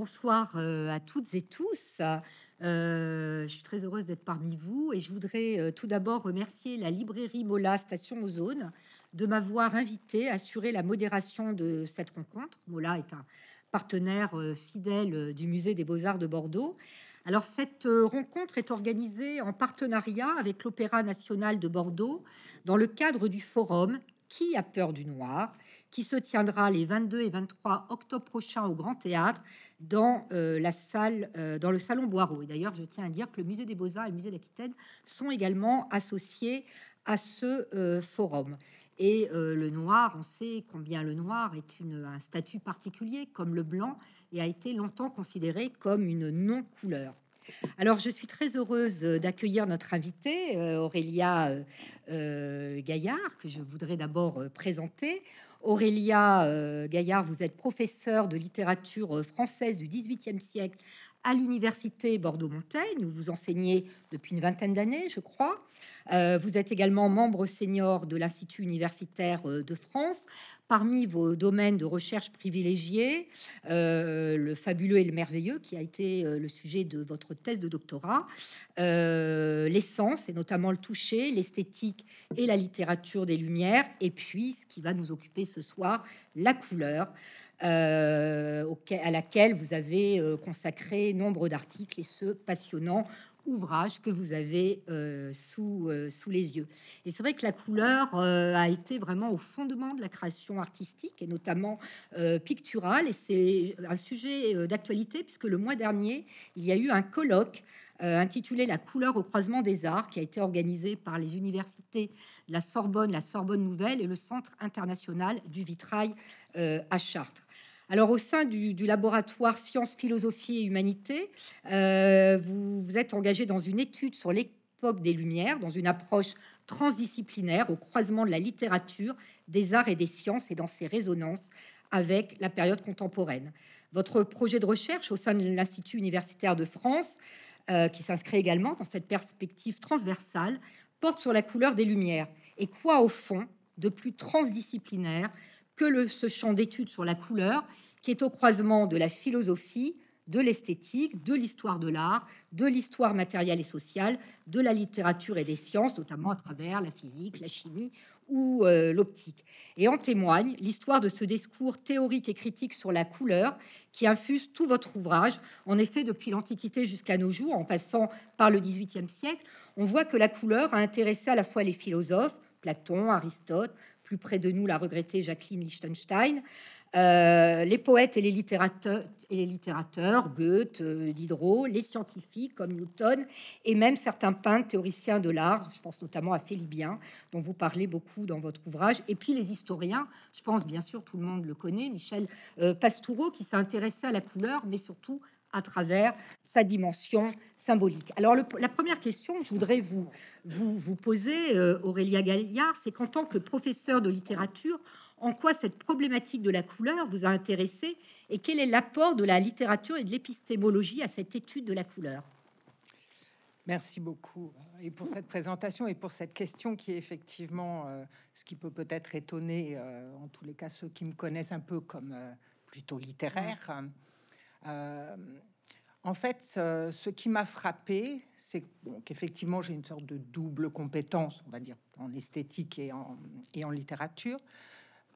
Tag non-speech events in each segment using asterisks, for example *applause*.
bonsoir euh, à toutes et tous. Euh, je suis très heureuse d'être parmi vous et je voudrais euh, tout d'abord remercier la librairie Mola Station zones de m'avoir invité à assurer la modération de cette rencontre. Mola est un partenaire fidèle du musée des beaux-arts de Bordeaux. Alors cette rencontre est organisée en partenariat avec l'Opéra national de Bordeaux dans le cadre du forum Qui a peur du noir qui se tiendra les 22 et 23 octobre prochains au Grand Théâtre dans euh, la salle, euh, dans le salon Boireau. Et d'ailleurs, je tiens à dire que le musée des Beaux-Arts et le musée d'Aquitaine sont également associés à ce euh, forum. Et le noir, on sait combien le noir est une, un statut particulier, comme le blanc, et a été longtemps considéré comme une non-couleur. Alors, je suis très heureuse d'accueillir notre invitée, Aurélia Gaillard, que je voudrais d'abord présenter. Aurélia euh, Gaillard, vous êtes professeur de littérature euh, française du XVIIIe siècle à l'université Bordeaux-Montaigne, où vous enseignez depuis une vingtaine d'années, je crois. Euh, vous êtes également membre senior de l'Institut universitaire euh, de France. Parmi vos domaines de recherche privilégiés, euh, le fabuleux et le merveilleux, qui a été le sujet de votre thèse de doctorat, l'essence et notamment le toucher, l'esthétique et la littérature des Lumières, et puis ce qui va nous occuper ce soir, la couleur. Euh, à laquelle vous avez euh, consacré nombre d'articles et ce passionnant ouvrage que vous avez euh, sous, les yeux. Et c'est vrai que la couleur a été vraiment au fondement de la création artistique et notamment picturale. Et c'est un sujet d'actualité puisque le mois dernier, il y a eu un colloque intitulé La couleur au croisement des arts, qui a été organisé par les universités de la Sorbonne, la Sorbonne Nouvelle et le Centre international du vitrail à Chartres. Alors, au sein du, laboratoire Sciences, Philosophie et Humanité, euh, vous, vous êtes engagé dans une étude sur l'époque des Lumières, dans une approche transdisciplinaire au croisement de la littérature, des arts et des sciences et dans ses résonances avec la période contemporaine. Votre projet de recherche au sein de l'Institut universitaire de France, euh, qui s'inscrit également dans cette perspective transversale, porte sur la couleur des lumières. Et quoi, au fond, de plus transdisciplinaire que ce champ d'étude sur la couleur, qui est au croisement de la philosophie, de l'esthétique, de l'histoire de l'art, de l'histoire matérielle et sociale, de la littérature et des sciences, notamment à travers la physique, la chimie ou euh, l'optique. Et en témoigne l'histoire de ce discours théorique et critique sur la couleur qui infuse tout votre ouvrage. En effet, depuis l'Antiquité jusqu'à nos jours, en passant par le XVIIIe siècle, on voit que la couleur a intéressé à la fois les philosophes, Platon, Aristote, plus près de nous la regrettée Jacqueline Liechtenstein. Euh, les poètes et les littérateurs, et les littérateurs Goethe, euh, Diderot, les scientifiques comme Newton, et même certains peintres, théoriciens de l'art, je pense notamment à Félibien, dont vous parlez beaucoup dans votre ouvrage, et puis les historiens, je pense bien sûr, tout le monde le connaît, Michel euh, Pastoureau, qui s'est intéressé à la couleur, mais surtout à travers sa dimension symbolique. Alors la première question que je voudrais vous, vous, poser, euh, Aurélia Galliard, c'est qu'en tant que professeur de littérature, en quoi cette problématique de la couleur vous a intéressé et quel est l'apport de la littérature et de l'épistémologie à cette étude de la couleur Merci beaucoup euh, et pour cette présentation et pour cette question qui est effectivement euh, ce qui peut peut-être étonner en tous les cas ceux qui me connaissent un peu comme plutôt littéraire. Euh, en fait, euh, ce qui m'a frappé, c'est qu'effectivement, j'ai une sorte de double compétence, on va dire, en esthétique et en, littérature.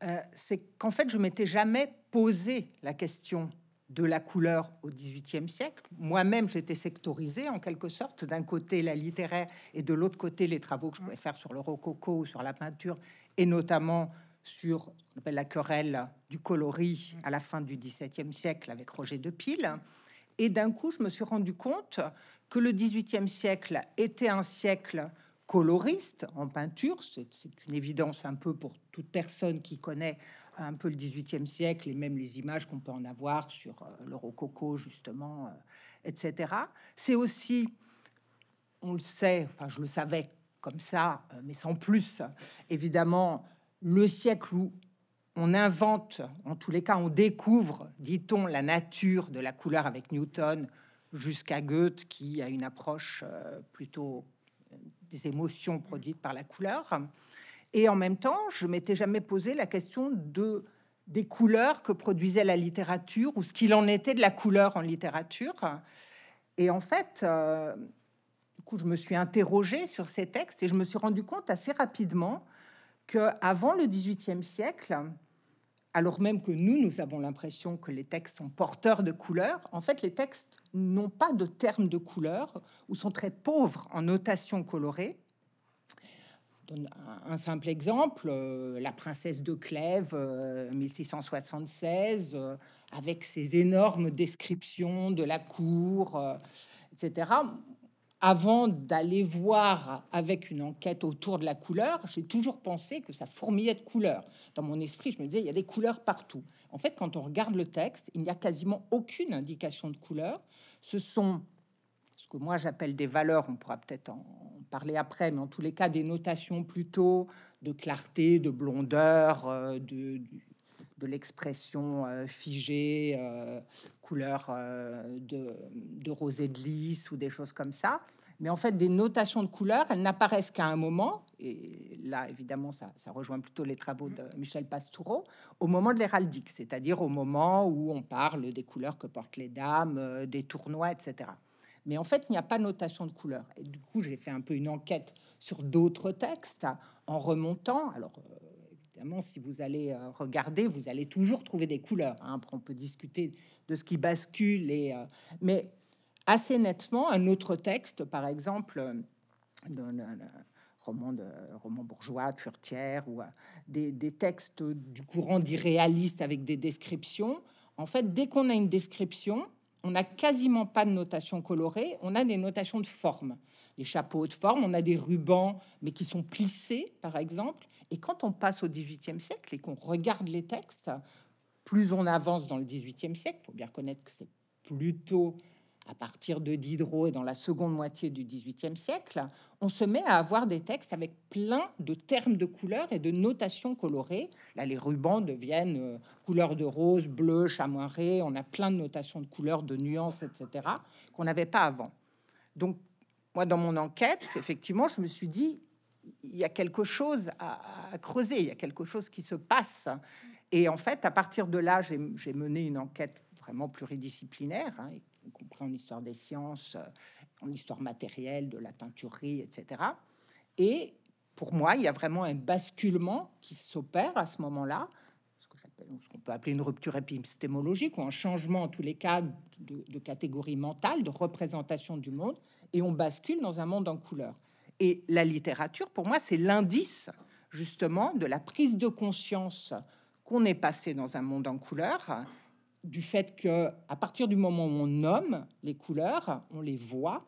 Euh, c'est qu'en fait, je m'étais jamais posé la question de la couleur au XVIIIe siècle. Moi-même, j'étais sectorisée en quelque sorte. D'un côté, la littéraire et de l'autre côté, les travaux que je pouvais mmh. faire sur le rococo, sur la peinture et notamment sur la querelle du coloris à la fin du XVIIe siècle avec Roger de Et d'un coup, je me suis rendu compte que le XVIIIe siècle était un siècle coloriste en peinture. C'est une évidence un peu pour toute personne qui connaît un peu le XVIIIe siècle et même les images qu'on peut en avoir sur euh, le rococo, justement, euh, etc. C'est aussi, on le sait, enfin je le savais comme ça, euh, mais sans plus, évidemment, le siècle où on invente, en tous les cas, on découvre, dit-on, la nature de la couleur avec Newton, jusqu'à Goethe qui a une approche euh, plutôt des émotions produites par la couleur. Et en même temps, je m'étais jamais posé la question des couleurs que produisait la littérature ou ce qu'il en était de la couleur en littérature. Et en fait, euh, du coup, je me suis interrogée sur ces textes et je me suis rendu compte assez rapidement qu'avant le XVIIIe siècle, alors même que nous, nous avons l'impression que les textes sont porteurs de couleurs, en fait, les textes n'ont pas de termes de couleurs ou sont très pauvres en notation colorée. donne un simple exemple, euh, la princesse de Clèves, 1676, euh, euh, avec ses énormes descriptions de la cour, etc avant d'aller voir avec une enquête autour de la couleur, j'ai toujours pensé que ça fourmillait de couleurs. Dans mon esprit, je me disais, il y a des couleurs partout. En fait, quand on regarde le texte, il n'y a quasiment aucune indication de couleur. Ce sont ce que moi j'appelle des valeurs, on pourra peut-être en parler après, mais en tous les cas, des notations plutôt de clarté, de blondeur, euh, de, l'expression euh, figée, euh, couleur de, de, rosée de lys ou des choses comme ça. Mais en fait, des notations de couleurs, elles n'apparaissent qu'à un moment, et là, évidemment, ça, ça, rejoint plutôt les travaux de Michel Pastoureau, au moment de l'héraldique, c'est-à-dire au moment où on parle des couleurs que portent les dames, euh, des tournois, etc. Mais en fait, il n'y a pas de notation de couleurs. Et du coup, j'ai fait un peu une enquête sur d'autres textes en remontant. Alors, euh, évidemment, si vous allez euh, regarder, vous allez toujours trouver des couleurs. Hein. on peut discuter de ce qui bascule. Et, mais assez nettement un autre texte, par exemple, euh, dans le, roman, de, roman bourgeois, Curtière, ou euh, des, textes du courant d'irréaliste avec des descriptions. En fait, dès qu'on a une description, on n'a quasiment pas de notation colorée, on a des notations de forme, des chapeaux de forme, on a des rubans, mais qui sont plissés, par exemple. Et quand on passe au XVIIIe siècle et qu'on regarde les textes, plus on avance dans le XVIIIe siècle, il faut bien reconnaître que c'est plutôt à partir de Diderot et dans la seconde moitié du XVIIIe siècle, on se met à avoir des textes avec plein de termes de couleurs et de notations colorées. Là, les rubans deviennent euh, couleur de rose, bleu, chamoiré. On a plein de notations de couleurs, de nuances, etc., qu'on n'avait pas avant. Donc, moi, dans mon enquête, effectivement, je me suis dit, il y a quelque chose à, creuser, il y a quelque chose qui se passe. Et en fait, à partir de là, j'ai mené une enquête vraiment pluridisciplinaire, hein, on en histoire des sciences, en euh, histoire matérielle, de la teinturerie, etc. Et pour moi, il y a vraiment un basculement qui s'opère à ce moment-là, ce qu'on peut appeler une rupture épistémologique ou un changement, en tous les cas, de, de catégorie mentale, de représentation du monde, et on bascule dans un monde en couleur. Et la littérature, pour moi, c'est l'indice justement de la prise de conscience qu'on est passé dans un monde en couleur du fait que, à partir du moment où on nomme les couleurs, on les voit,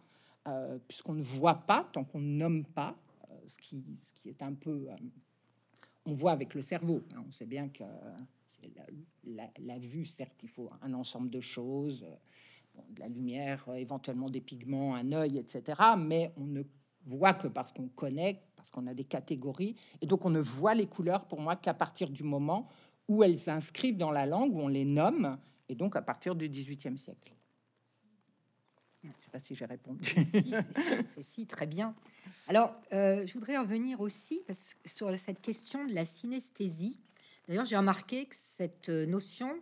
euh, puisqu'on ne voit pas tant qu'on nomme pas, euh, ce, qui, ce qui est un peu. Euh, on voit avec le cerveau. Hein, on sait bien que la, vue, certes, il faut un ensemble de choses, de la lumière, éventuellement des pigments, un œil, etc. Mais on ne voit que parce qu'on connaît, parce qu'on a des catégories. Et donc, on ne voit les couleurs, pour moi, qu'à partir du moment où elles s'inscrivent dans la langue, où on les nomme, et donc à partir du XVIIIe siècle. Je ne sais pas si j'ai répondu. Si, si, *laughs* très bien. Alors, euh, je voudrais en venir aussi parce sur cette question de la synesthésie. D'ailleurs, j'ai remarqué que cette euh, notion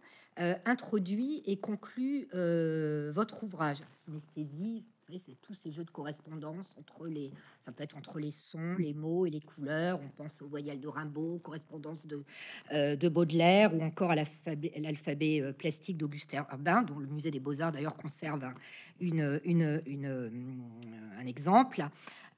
euh, introduit et conclut votre ouvrage, synesthésie, c'est tous ces jeux de correspondance entre les, ça peut être entre les sons, les mots et les couleurs. On pense aux voyelles de Rimbaud, correspondance de, euh, de Baudelaire, ou encore à l'alphabet euh, plastique d'Augustin Urbain, dont le musée des Beaux-Arts d'ailleurs conserve un hum, exemple.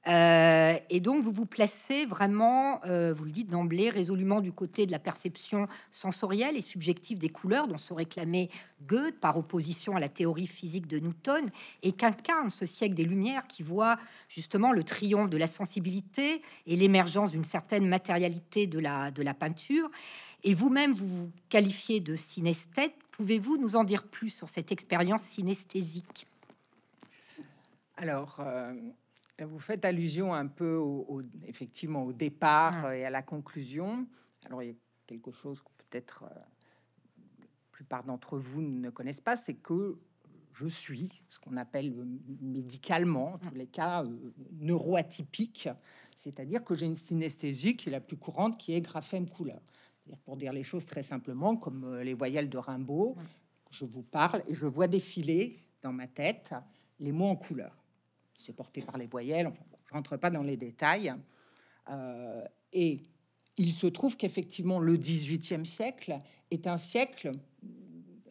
Euh, et donc, vous vous placez vraiment, euh, vous le dites d'emblée, résolument du côté de la perception sensorielle et subjective des couleurs dont se réclamait Goethe par opposition à la théorie physique de Newton et qu'incarne ce siècle des Lumières qui voit justement le triomphe de la sensibilité et l'émergence d'une certaine matérialité de la, de la peinture. Et vous-même, vous vous qualifiez de synesthète. Pouvez-vous nous en dire plus sur cette expérience synesthésique Alors. Euh, vous faites allusion un peu au, effectivement au départ et à la conclusion. Alors il y a quelque chose que peut-être euh, la plupart d'entre vous ne connaissent pas, c'est que je suis ce qu'on appelle euh, médicalement, en tous les cas, euh, neuroatypique, c'est-à-dire que j'ai une synesthésie qui est la plus courante, qui est graphème couleur. Pour dire les choses très simplement, comme les voyelles de Rimbaud, je vous parle et je vois défiler dans ma tête les mots en couleur c'est porté par les voyelles. je rentre pas dans les détails. Euh, et il se trouve qu'effectivement, le 18e siècle est un siècle.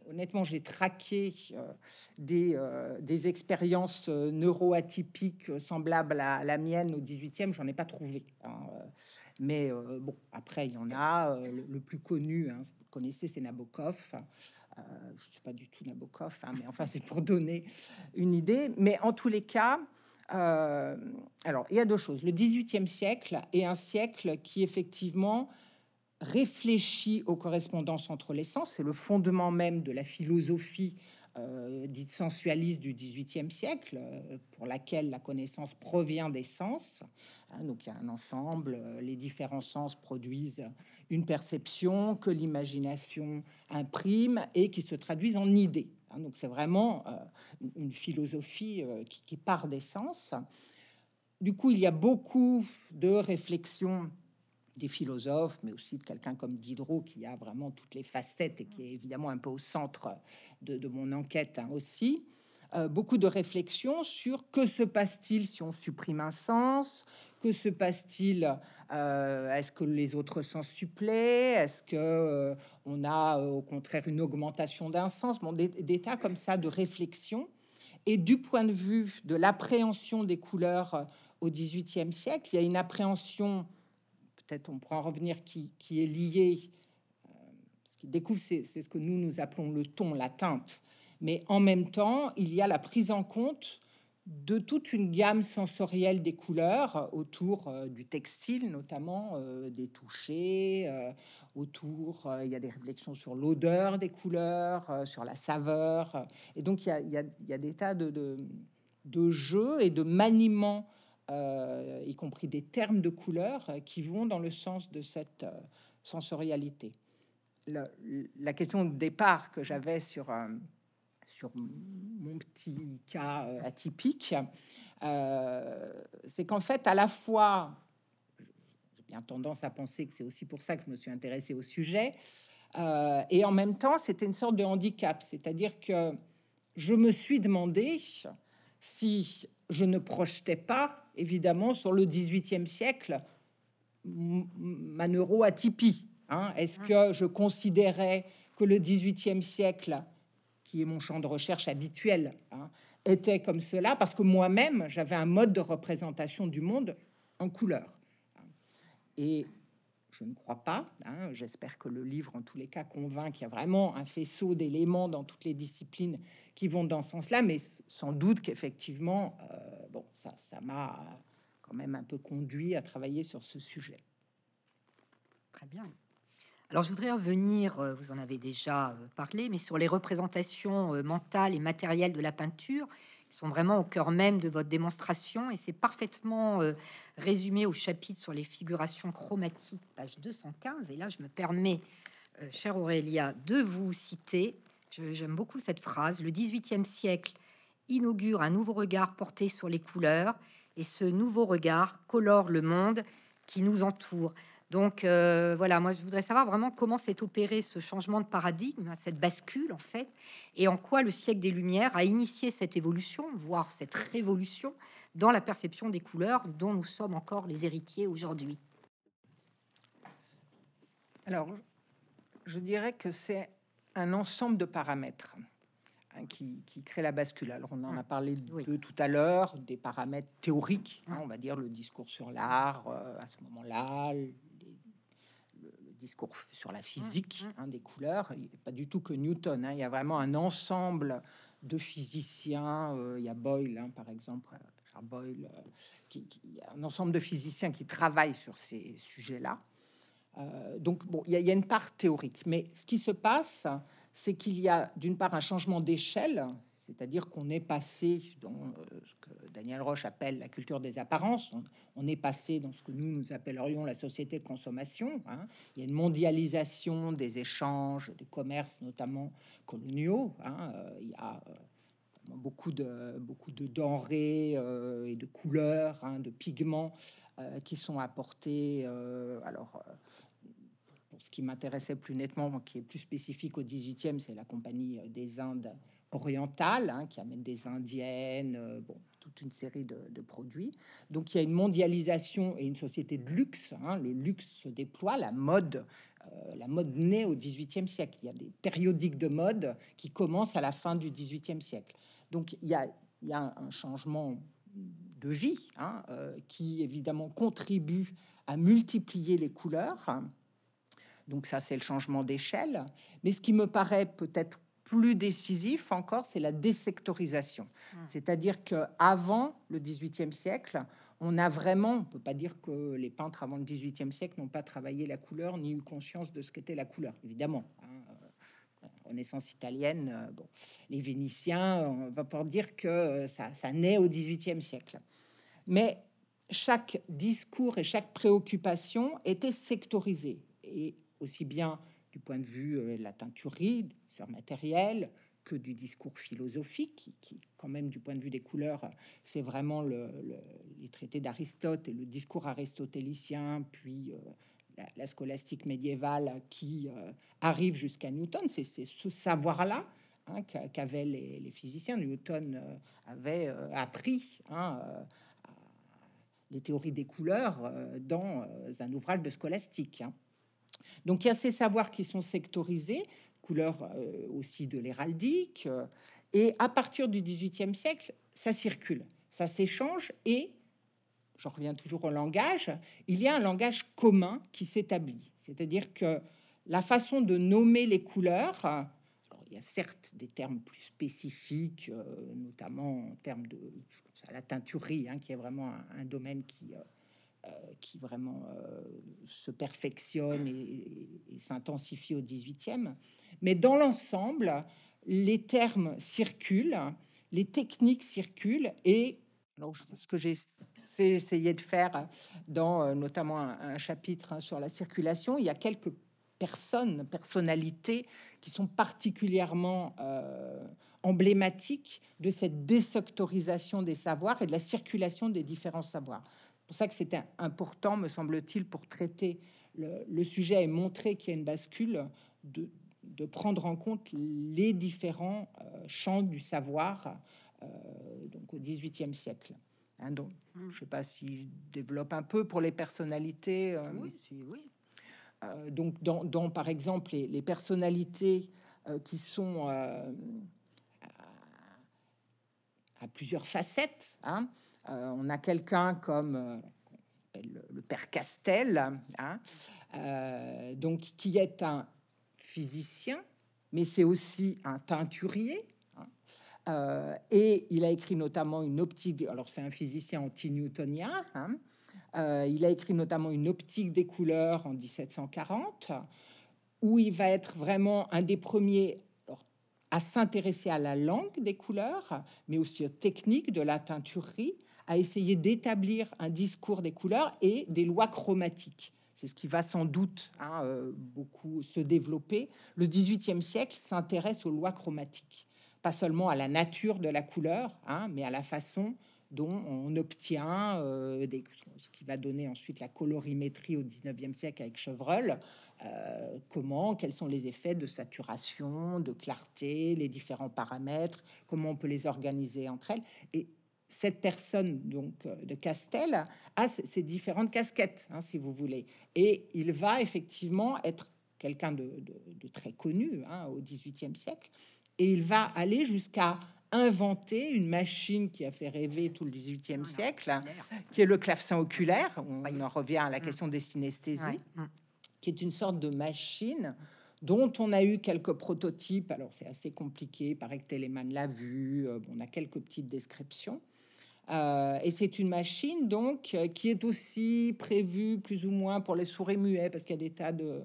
Honnêtement, j'ai traqué euh, des, euh, des, expériences neuroatypiques semblables à la mienne au 18e. J'en ai pas trouvé. Hein. Mais bon, après, il y en a. Le, plus connu, hein, vous connaissez, c'est Nabokov. Euh, je ne suis pas du tout Nabokov, hein, mais enfin, *laughs* c'est pour donner une idée. Mais en tous les cas, euh, alors, il y a deux choses. Le 18 siècle est un siècle qui, effectivement, réfléchit aux correspondances entre les sens. C'est le fondement même de la philosophie euh, dite sensualiste du XVIIIe siècle, euh, pour laquelle la connaissance provient des sens. Hein. donc il y a un ensemble, euh, les différents sens produisent une perception que l'imagination imprime et qui se traduisent en idées. Hein. donc c'est vraiment une philosophie qui, qui, part des sens. Du coup, il y a beaucoup de réflexions des philosophes, mais aussi de quelqu'un comme Diderot, qui a vraiment toutes les facettes et qui est évidemment un peu au centre de, mon enquête hein, aussi. Euh, beaucoup de réflexions sur que se passe-t-il si on supprime un sens, que se passe-t-il euh, Est-ce que les autres sens suppléent Est-ce que euh, on a au contraire une augmentation d'un sens bon, des, tas comme ça de réflexion. Et du point de vue de l'appréhension des couleurs au XVIIIe siècle, il y a une appréhension peut-être on pourra en revenir, qui, est lié, euh, ce découvre, c'est ce que nous, nous appelons le ton, la teinte. Mais en même temps, il y a la prise en compte de toute une gamme sensorielle des couleurs euh, autour euh, du textile, notamment des touchés, autour, il y a des réflexions sur l'odeur des couleurs, sur la saveur. Et donc, il y a, des tas de, jeux et de maniements euh, y compris des termes de couleurs euh, qui vont dans le sens de cette euh, sensorialité. La, question de départ que j'avais sur, sur mon petit cas atypique, c'est qu'en fait, à la fois, j'ai bien tendance à penser que c'est aussi pour ça que je me suis intéressée au sujet, et en même temps, c'était une sorte de handicap, c'est-à-dire que je me suis demandé si je ne projetais pas, évidemment, sur le 18e siècle, ma neuro Hein. Est-ce que je considérais que le 18e siècle, qui est mon champ de recherche habituel, hein, était comme cela Parce que moi-même, j'avais un mode de représentation du monde en couleur. Hein. Et je ne crois pas. Hein. J'espère que le livre, en tous les cas, convainc qu'il y a vraiment un faisceau d'éléments dans toutes les disciplines qui vont dans ce sens-là, mais sans doute qu'effectivement, euh, bon, ça, ça m'a quand même un peu conduit à travailler sur ce sujet. Très bien. Alors je voudrais revenir, euh, vous en avez déjà euh, parlé, mais sur les représentations mentales et matérielles de la peinture sont vraiment au cœur même de votre démonstration et c'est parfaitement euh, résumé au chapitre sur les figurations chromatiques, page 215. Et là, je me permets, cher euh, chère Aurélia, de vous citer. J'aime beaucoup cette phrase. Le 18e siècle inaugure un nouveau regard porté sur les couleurs et ce nouveau regard colore le monde qui nous entoure. Donc euh, voilà, moi je voudrais savoir vraiment comment s'est opéré ce changement de paradigme, cette bascule en fait, et en quoi le siècle des Lumières a initié cette évolution, voire cette révolution dans la perception des couleurs dont nous sommes encore les héritiers aujourd'hui. Alors, je dirais que c'est un ensemble de paramètres hein, qui, qui, crée la bascule. Alors, on en a ah, parlé de tout à l'heure, des paramètres théoriques, hein, ah. on va dire le discours sur l'art euh, à ce moment-là, discours sur la mmh, physique mmh. Hein, des couleurs, pas du tout que Newton, hein. il y a vraiment un ensemble de physiciens, euh, il y a Boyle hein, par exemple, euh, Charles Boyle, euh, il y a un ensemble de physiciens qui travaillent sur ces sujets-là. donc bon, il il y, a une part théorique, mais ce qui se passe, c'est qu'il y a d'une part un changement d'échelle, c'est-à-dire qu'on est passé dans euh, ce que Daniel Roche appelle la culture des apparences, on, est passé dans ce que nous, nous appellerions la société de consommation. Hein. Il y a une mondialisation des échanges, des commerces notamment coloniaux. Hein. Euh, il y a euh, beaucoup de, beaucoup de denrées et de couleurs, hein, de pigments qui sont apportés. alors, ce qui m'intéressait plus nettement, qui est plus spécifique au 18e, c'est la Compagnie des Indes orientale hein, qui amène des indiennes, euh, bon, toute une série de, produits. Donc il y a une mondialisation et une société de luxe. Hein. le luxe se déploie, la mode, euh, la mode naît au XVIIIe siècle. Il y a des périodiques de mode qui commencent à la fin du XVIIIe siècle. Donc il y a, un changement de vie hein, euh, qui évidemment contribue à multiplier les couleurs. Donc ça, c'est le changement d'échelle. Mais ce qui me paraît peut-être plus décisif encore, c'est la désectorisation. Mmh. C'est-à-dire que avant le XVIIIe siècle, on a vraiment, on peut pas dire que les peintres avant le XVIIIe siècle n'ont pas travaillé la couleur ni eu conscience de ce qu'était la couleur, évidemment. en hein. euh, Renaissance italienne, euh, bon, les Vénitiens, euh, on va pouvoir dire que ça, naît au XVIIIe siècle. Mais chaque discours et chaque préoccupation était sectorisé, et aussi bien du point de vue de la teinturerie, matériel que du discours philosophique, qui, quand même du point de vue des couleurs, c'est vraiment le, le, les traités d'Aristote et le discours aristotélicien, puis euh, la, scolastique médiévale qui euh, arrive jusqu'à Newton. C'est ce savoir-là hein, qu'avaient les, physiciens. Newton euh, avait appris hein, les théories des couleurs dans un ouvrage de scolastique. Hein. Donc il y a ces savoirs qui sont sectorisés, couleurs euh, aussi de l'héraldique. Euh, et à partir du XVIIIe siècle, ça circule, ça s'échange et, j'en reviens toujours au langage, il y a un langage commun qui s'établit. C'est-à-dire que la façon de nommer les couleurs, il y a certes des termes plus spécifiques, euh, notamment en termes de la teinturerie, hein, qui est vraiment un, domaine qui... Euh, qui vraiment euh, se perfectionne et, s'intensifie au 18e. Mais dans l'ensemble, les termes circulent, les techniques circulent et ce que j'ai essayé de faire dans euh, notamment un, chapitre hein, sur la circulation, il y a quelques personnes, personnalités qui sont particulièrement emblématiques de cette désectorisation des savoirs et de la circulation des différents savoirs pour ça que c'était important, me semble-t-il, pour traiter le, sujet et montrer qu'il y a une bascule, de, prendre en compte les différents euh, champs du savoir euh, donc au XVIIIe siècle. Hein, donc, mmh. Je sais pas si je développe un peu pour les personnalités. Euh, ah oui, donc, dans, par exemple les, personnalités qui sont à, plusieurs facettes, hein, euh, on a quelqu'un comme euh, le père Castel, hein, euh, donc qui est un physicien, mais c'est aussi un teinturier. Hein. et il a écrit notamment une optique. Alors c'est un physicien anti-newtonien. Hein, il a écrit notamment une optique des couleurs en 1740, où il va être vraiment un des premiers à s'intéresser à la langue des couleurs, mais aussi aux techniques de la teinturerie à essayer d'établir un discours des couleurs et des lois chromatiques. C'est ce qui va sans doute hein, euh, beaucoup se développer. Le XVIIIe siècle s'intéresse aux lois chromatiques, pas seulement à la nature de la couleur, hein, mais à la façon dont on obtient euh, des, ce qui va donner ensuite la colorimétrie au 19e siècle avec Chevreul. Euh, comment, quels sont les effets de saturation, de clarté, les différents paramètres, comment on peut les organiser entre elles. Et cette personne donc euh, de Castel a ses différentes casquettes, hein, si vous voulez, et il va effectivement être quelqu'un de, très connu hein, au XVIIIe siècle, et il va aller jusqu'à inventer une machine qui a fait rêver tout le XVIIIe ah, siècle, qui est le clavecin oculaire. On en revient à la mm. question des synesthésies, mm. qui est une sorte de machine dont on a eu quelques prototypes. Alors c'est assez compliqué, il paraît que Telemann l'a vu, euh, on a quelques petites descriptions. Euh, et c'est une machine donc euh, qui est aussi prévue plus ou moins pour les sourds muets parce qu'il y a des tas de,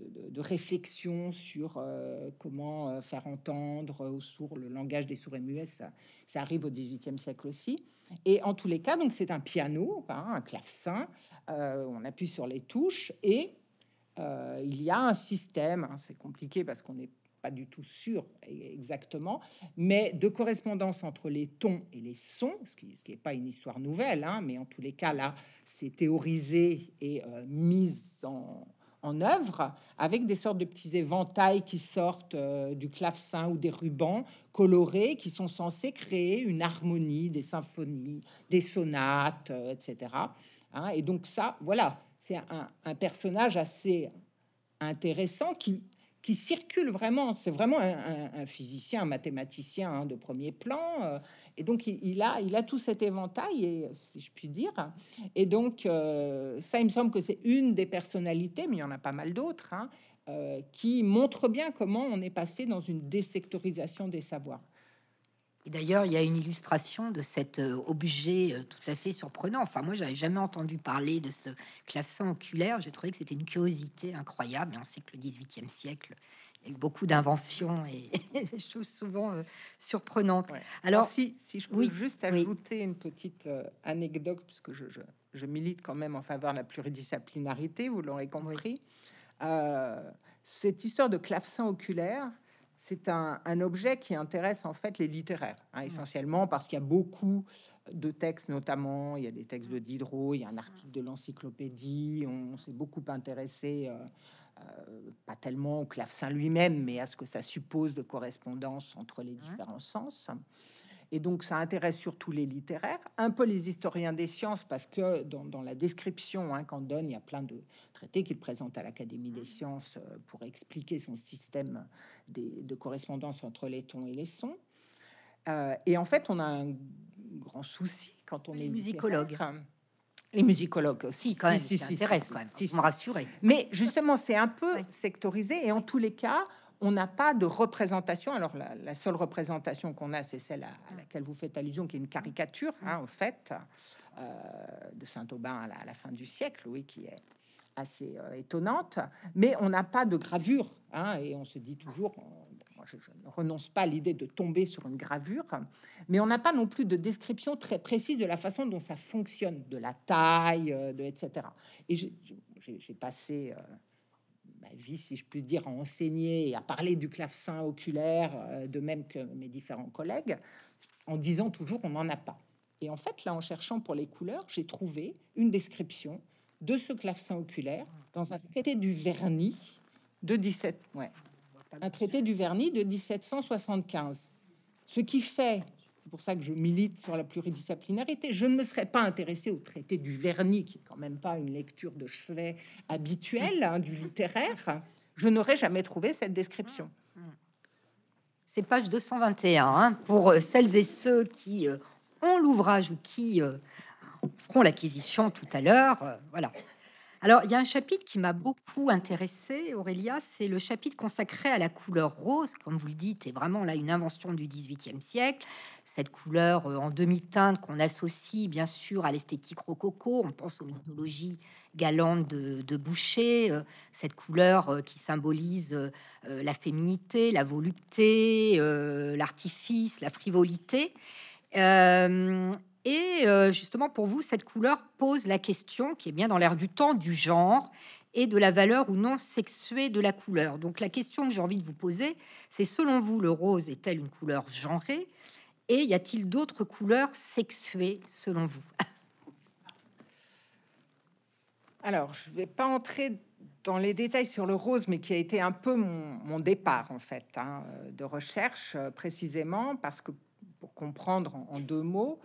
de, réflexions sur euh, comment faire entendre aux sourds le langage des sourds muets. Ça, arrive au XVIIIe siècle aussi. Et en tous les cas, donc c'est un piano, hein, un clavecin. on appuie sur les touches et il y a un système. Hein, c'est compliqué parce qu'on est pas du tout sûr e-, exactement, mais de correspondance entre les tons et les sons, ce qui n'est pas une histoire nouvelle, hein, mais en tous les cas, là, c'est théorisé et euh, mis en, œuvre avec des sortes de petits éventails qui sortent euh, du clavecin ou des rubans colorés qui sont censés créer une harmonie, des symphonies, des sonates, euh, etc. Hein, et donc ça, voilà, c'est un, un personnage assez intéressant qui qui circule vraiment. C'est vraiment un, physicien, un mathématicien hein, de premier plan. Euh, et donc, il, a, il a tout cet éventail, et, si je puis dire. Et donc, euh, ça, il me semble que c'est une des personnalités, mais il y en a pas mal d'autres, hein, euh, qui montrent bien comment on est passé dans une désectorisation des savoirs d'ailleurs, il y a une illustration de cet euh, objet euh, tout à fait surprenant. Enfin, moi, j'avais jamais entendu parler de ce clavecin oculaire. J'ai trouvé que c'était une curiosité incroyable. Et on sait que le 18e siècle, il y a eu beaucoup d'inventions et, *laughs* des choses souvent euh, surprenantes. Alors, si, je peux juste ajouter une petite anecdote, puisque je, je, milite quand même en faveur de la pluridisciplinarité, vous l'aurez compris. cette histoire de clavecin oculaire, c'est un, objet qui intéresse en fait les littéraires, hein, essentiellement parce qu'il y a beaucoup de textes, notamment il y a des textes de Diderot, il y a un article de l'encyclopédie, on, s'est beaucoup intéressé, euh, euh, pas tellement au clavecin lui-même, mais à ce que ça suppose de correspondance entre les différents sens et donc ça intéresse surtout les littéraires, un peu les historiens des sciences, parce que dans, la description hein, qu'on donne, il y a plein de traités qu'il présente à l'Académie des mm. sciences euh, pour expliquer son système de correspondance entre les tons et les sons. Euh, et en fait, on a un grand souci quand on les est musicologue. Les musicologues aussi, quand même, si, quand même, si, Mais justement, c'est un peu sectorisé, et en tous les cas, on n'a pas de représentation. Alors, la, seule représentation qu'on a, c'est celle à, laquelle vous faites allusion, qui est une caricature, hein, en fait, euh, de Saint-Aubin à la, fin du siècle, oui, qui est assez euh, étonnante. Mais on n'a pas de gravure, hein, et on se dit toujours, moi, je, ne renonce pas à l'idée de tomber sur une gravure, mais on n'a pas non plus de description très précise de la façon dont ça fonctionne, de la taille, euh, de etc. Et j'ai passé ma vie, si je puis dire, à enseigner et à parler du clavecin oculaire, euh, de même que mes différents collègues, en disant toujours on n'en a pas. Et en fait, là, en cherchant pour les couleurs, j'ai trouvé une description de ce clavecin oculaire dans un traité du vernis de 17... Ouais, un traité du vernis de 1775. Ce qui fait c'est pour ça que je milite sur la pluridisciplinarité. Je ne me serais pas intéressé au traité du vernis, qui est quand même pas une lecture de chevet habituelle hein, du littéraire. Je n'aurais jamais trouvé cette description. Mm. C'est page 221 hein, pour euh, celles et ceux qui euh, ont l'ouvrage ou qui euh, feront l'acquisition tout à l'heure. voilà. Alors, il y a un chapitre qui m'a beaucoup intéressé Aurélia, c'est le chapitre consacré à la couleur rose. Comme vous le dites, c'est vraiment là une invention du XVIIIe siècle. Cette couleur euh, en demi-teinte qu'on associe bien sûr à l'esthétique rococo. On pense aux mythologies galantes de, Boucher. Euh, cette couleur euh, qui symbolise la féminité, la volupté, l'artifice, la frivolité. Et euh, justement, pour vous, cette couleur pose la question, qui est bien dans l'air du temps, du genre et de la valeur ou non sexuée de la couleur. Donc la question que j'ai envie de vous poser, c'est selon vous, le rose est-elle une couleur genrée Et y a-t-il d'autres couleurs sexuées selon vous Alors, je ne vais pas entrer dans les détails sur le rose, mais qui a été un peu mon, départ en fait hein, de recherche euh, précisément, parce que pour comprendre en deux mots,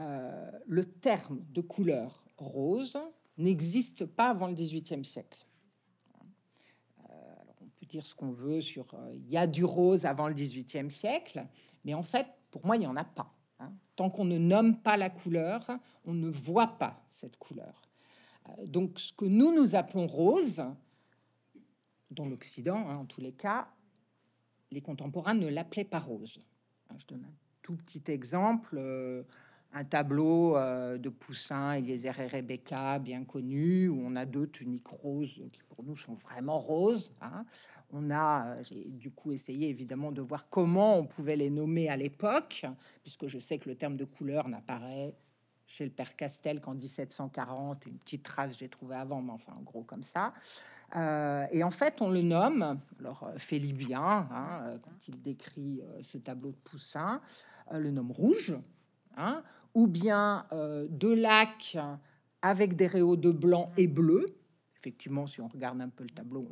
euh, le terme de couleur rose n'existe pas avant le 18e siècle. Euh, on peut dire ce qu'on veut sur euh, il y a du rose avant le 18e siècle, mais en fait, pour moi, il n'y en a pas. Hein. Tant qu'on ne nomme pas la couleur, on ne voit pas cette couleur. donc ce que nous, nous appelons rose, dans l'Occident, hein, en tous les cas, les contemporains ne l'appelaient pas rose. Hein, je donne un tout petit exemple un tableau euh, de Poussin et les et Rebecca bien connu, où on a deux tuniques roses qui pour nous sont vraiment roses. Hein. On a, euh, j'ai du coup essayé évidemment de voir comment on pouvait les nommer à l'époque, puisque je sais que le terme de couleur n'apparaît chez le père Castel qu'en 1740, une petite trace j'ai trouvé avant, mais enfin en gros comme ça. Euh, et en fait, on le nomme, alors Félibien, hein, quand il décrit ce tableau de Poussin, le nomme rouge, Hein, ou bien euh, de lacs avec des réaux de blanc et bleu. Effectivement, si on regarde un peu le tableau,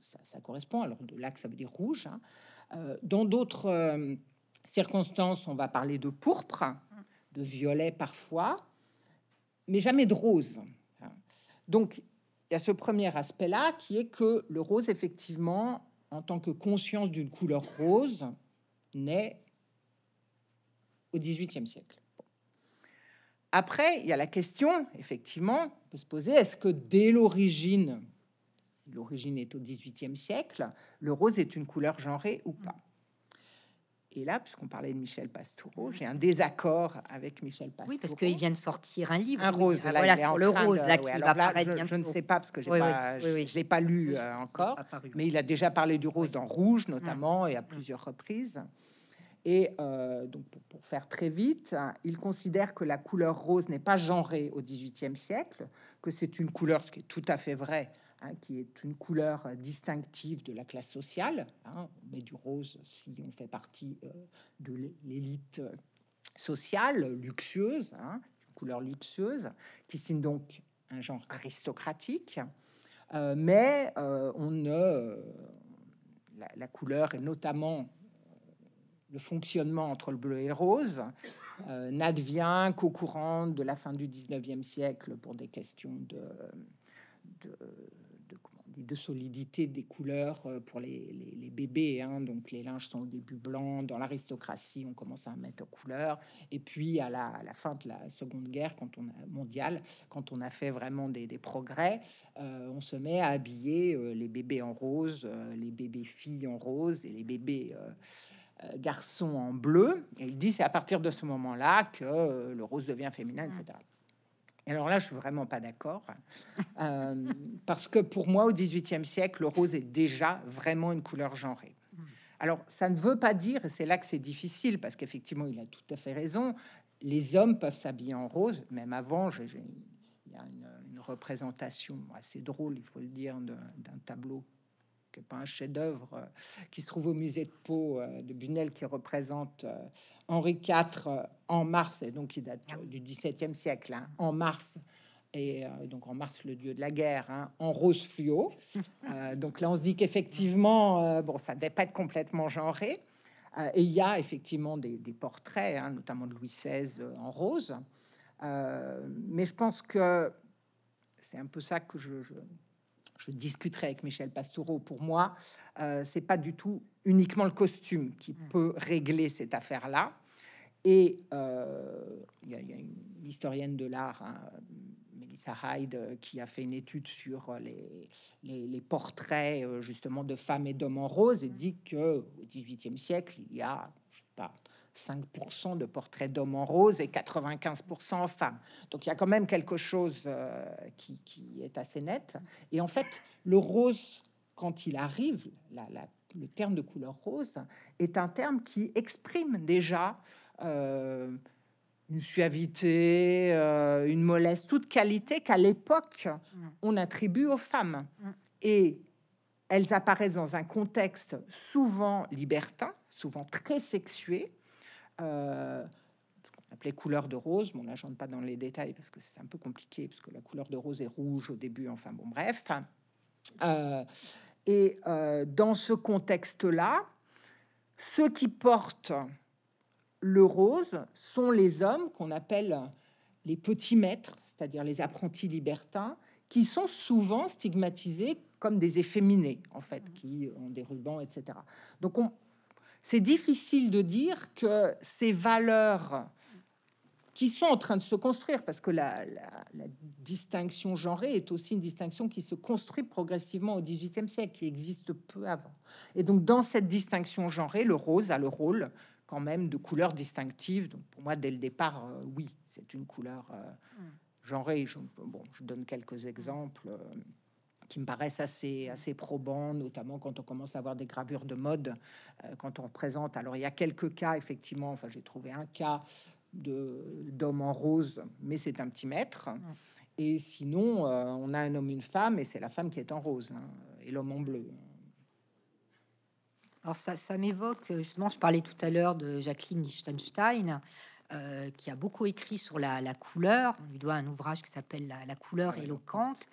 ça, correspond. Alors de lac, ça veut dire rouge. Hein. Euh, dans d'autres euh, circonstances, on va parler de pourpre, de violet parfois, mais jamais de rose. Donc, il y a ce premier aspect-là qui est que le rose, effectivement, en tant que conscience d'une couleur rose, n'est au XVIIIe siècle. Après, il y a la question, effectivement, de se poser, est-ce que dès l'origine, l'origine est au XVIIIe siècle, le rose est une couleur genrée ou pas et là, puisqu'on parlait de Michel Pastoureau, j'ai un désaccord avec Michel Pastoureau. Oui, parce qu'il vient de sortir un livre. Un rose. le rose, je, ne sais pas, parce que je ne l'ai pas lu euh, encore. mais il a déjà parlé du rose dans Rouge, notamment, hum. et à plusieurs reprises. Et euh, donc, pour, faire très vite, hein, il considère que la couleur rose n'est pas genrée au XVIIIe siècle, que c'est une couleur, ce qui est tout à fait vrai, hein, qui est une couleur distinctive de la classe sociale. Hein, on met du rose si on fait partie euh, de l'élite sociale, luxueuse, hein, une couleur luxueuse, qui signe donc un genre aristocratique. Euh, mais on ne... La, la couleur, est notamment le fonctionnement entre le bleu et le rose euh, n'advient qu'au courant de la fin du 19e siècle pour des questions de, solidité des couleurs euh, pour les, bébés. Hein. Donc les linges sont au début blancs, dans l'aristocratie on commence à mettre couleur couleurs. Et puis à la, fin de la Seconde Guerre mondiale, quand on a fait vraiment des, progrès, euh, on se met à habiller les bébés en rose, les bébés filles en rose et les bébés... Euh, garçon en bleu. Et il dit c'est à partir de ce moment-là que euh, le rose devient féminin, etc. Et alors là, je suis vraiment pas d'accord. Euh, *laughs* parce que pour moi, au XVIIIe siècle, le rose est déjà vraiment une couleur genrée. Alors, ça ne veut pas dire, et c'est là que c'est difficile, parce qu'effectivement, il a tout à fait raison, les hommes peuvent s'habiller en rose, même avant, j'ai il y a une, représentation assez drôle, il faut le dire, d'un tableau qui pas un chef-d'œuvre, euh, qui se trouve au musée de Pau euh, de Bunel, qui représente euh, Henri IV en mars, et donc il date du XVIIe siècle, hein, en mars. Et donc en mars, le dieu de la guerre, hein, en rose fluo. *laughs* donc là, on se dit qu'effectivement, bon, ça ne devait pas être complètement genré. et il y a effectivement des, portraits, hein, notamment de Louis XVI en rose. mais je pense que c'est un peu ça que je je discuterai avec Michel Pastoureau. Pour moi, euh, c'est pas du tout uniquement le costume qui mm. peut régler cette affaire-là. Et euh, il y, a une historienne de l'art, hein, Melissa Hyde, qui a fait une étude sur les, portraits euh, justement de femmes et d'hommes en rose et mm. dit que au XVIIIe siècle, il y a 5% de portraits d'hommes en rose et 95% en femmes. Donc il y a quand même quelque chose euh, qui, est assez net. Et en fait, le rose, quand il arrive, le terme de couleur rose est un terme qui exprime déjà euh, une suavité, euh, une mollesse, toute qualité qu'à l'époque mm. on attribue aux femmes. Mm. Et elles apparaissent dans un contexte souvent libertin, souvent très sexué, euh, ce qu'on appelait couleur de rose. Bon, là, j'entre pas dans les détails parce que c'est un peu compliqué, parce que la couleur de rose est rouge au début. Enfin, bon, bref. Euh, et euh, dans ce contexte-là, ceux qui portent le rose sont les hommes qu'on appelle les petits maîtres, c'est-à-dire les apprentis libertins, qui sont souvent stigmatisés comme des efféminés, en fait, mmh. qui ont des rubans, etc. Donc on, c'est difficile de dire que ces valeurs qui sont en train de se construire, parce que la, distinction genrée est aussi une distinction qui se construit progressivement au XVIIIe siècle, qui existe peu avant. Et donc dans cette distinction genrée, le rose a le rôle quand même de couleur distinctive. Donc pour moi, dès le départ, euh, oui, c'est une couleur euh, mm. genrée. Je, bon, je donne quelques exemples. Euh, qui me paraissent assez, assez probants, notamment quand on commence à avoir des gravures de mode, euh, quand on représente. Alors, il y a quelques cas, effectivement, enfin, j'ai trouvé un cas de d'homme en rose, mais c'est un petit maître. Et sinon, euh, on a un homme, une femme, et c'est la femme qui est en rose hein, et l'homme en bleu. Alors ça, ça m'évoque, euh, justement, je parlais tout à l'heure de Jacqueline Lichtenstein, qui a beaucoup écrit sur la, couleur. On lui doit un ouvrage qui s'appelle la, la, couleur ah, éloquente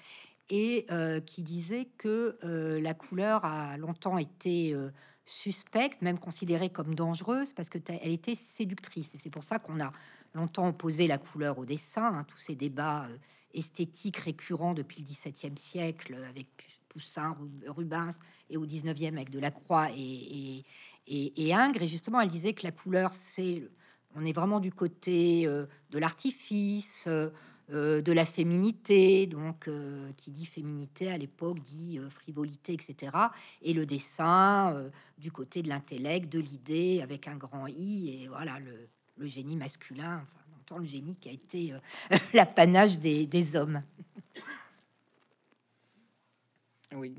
et euh, qui disait que euh, la couleur a longtemps été euh, suspecte, même considérée comme dangereuse, parce que elle était séductrice. Et c'est pour ça qu'on a longtemps opposé la couleur au dessin, hein, tous ces débats esthétiques récurrents depuis le XVIIe siècle avec Poussin, Rubens, et au XIXe avec Delacroix et, et Ingres. Et justement, elle disait que la couleur, c'est... On est vraiment du côté de l'artifice euh, de la féminité, donc euh, qui dit féminité à l'époque dit euh, frivolité, etc. Et le dessin du côté de l'intellect, de l'idée avec un grand i et voilà le, génie masculin. Enfin, le génie qui a été *laughs* l'apanage des, hommes. Oui.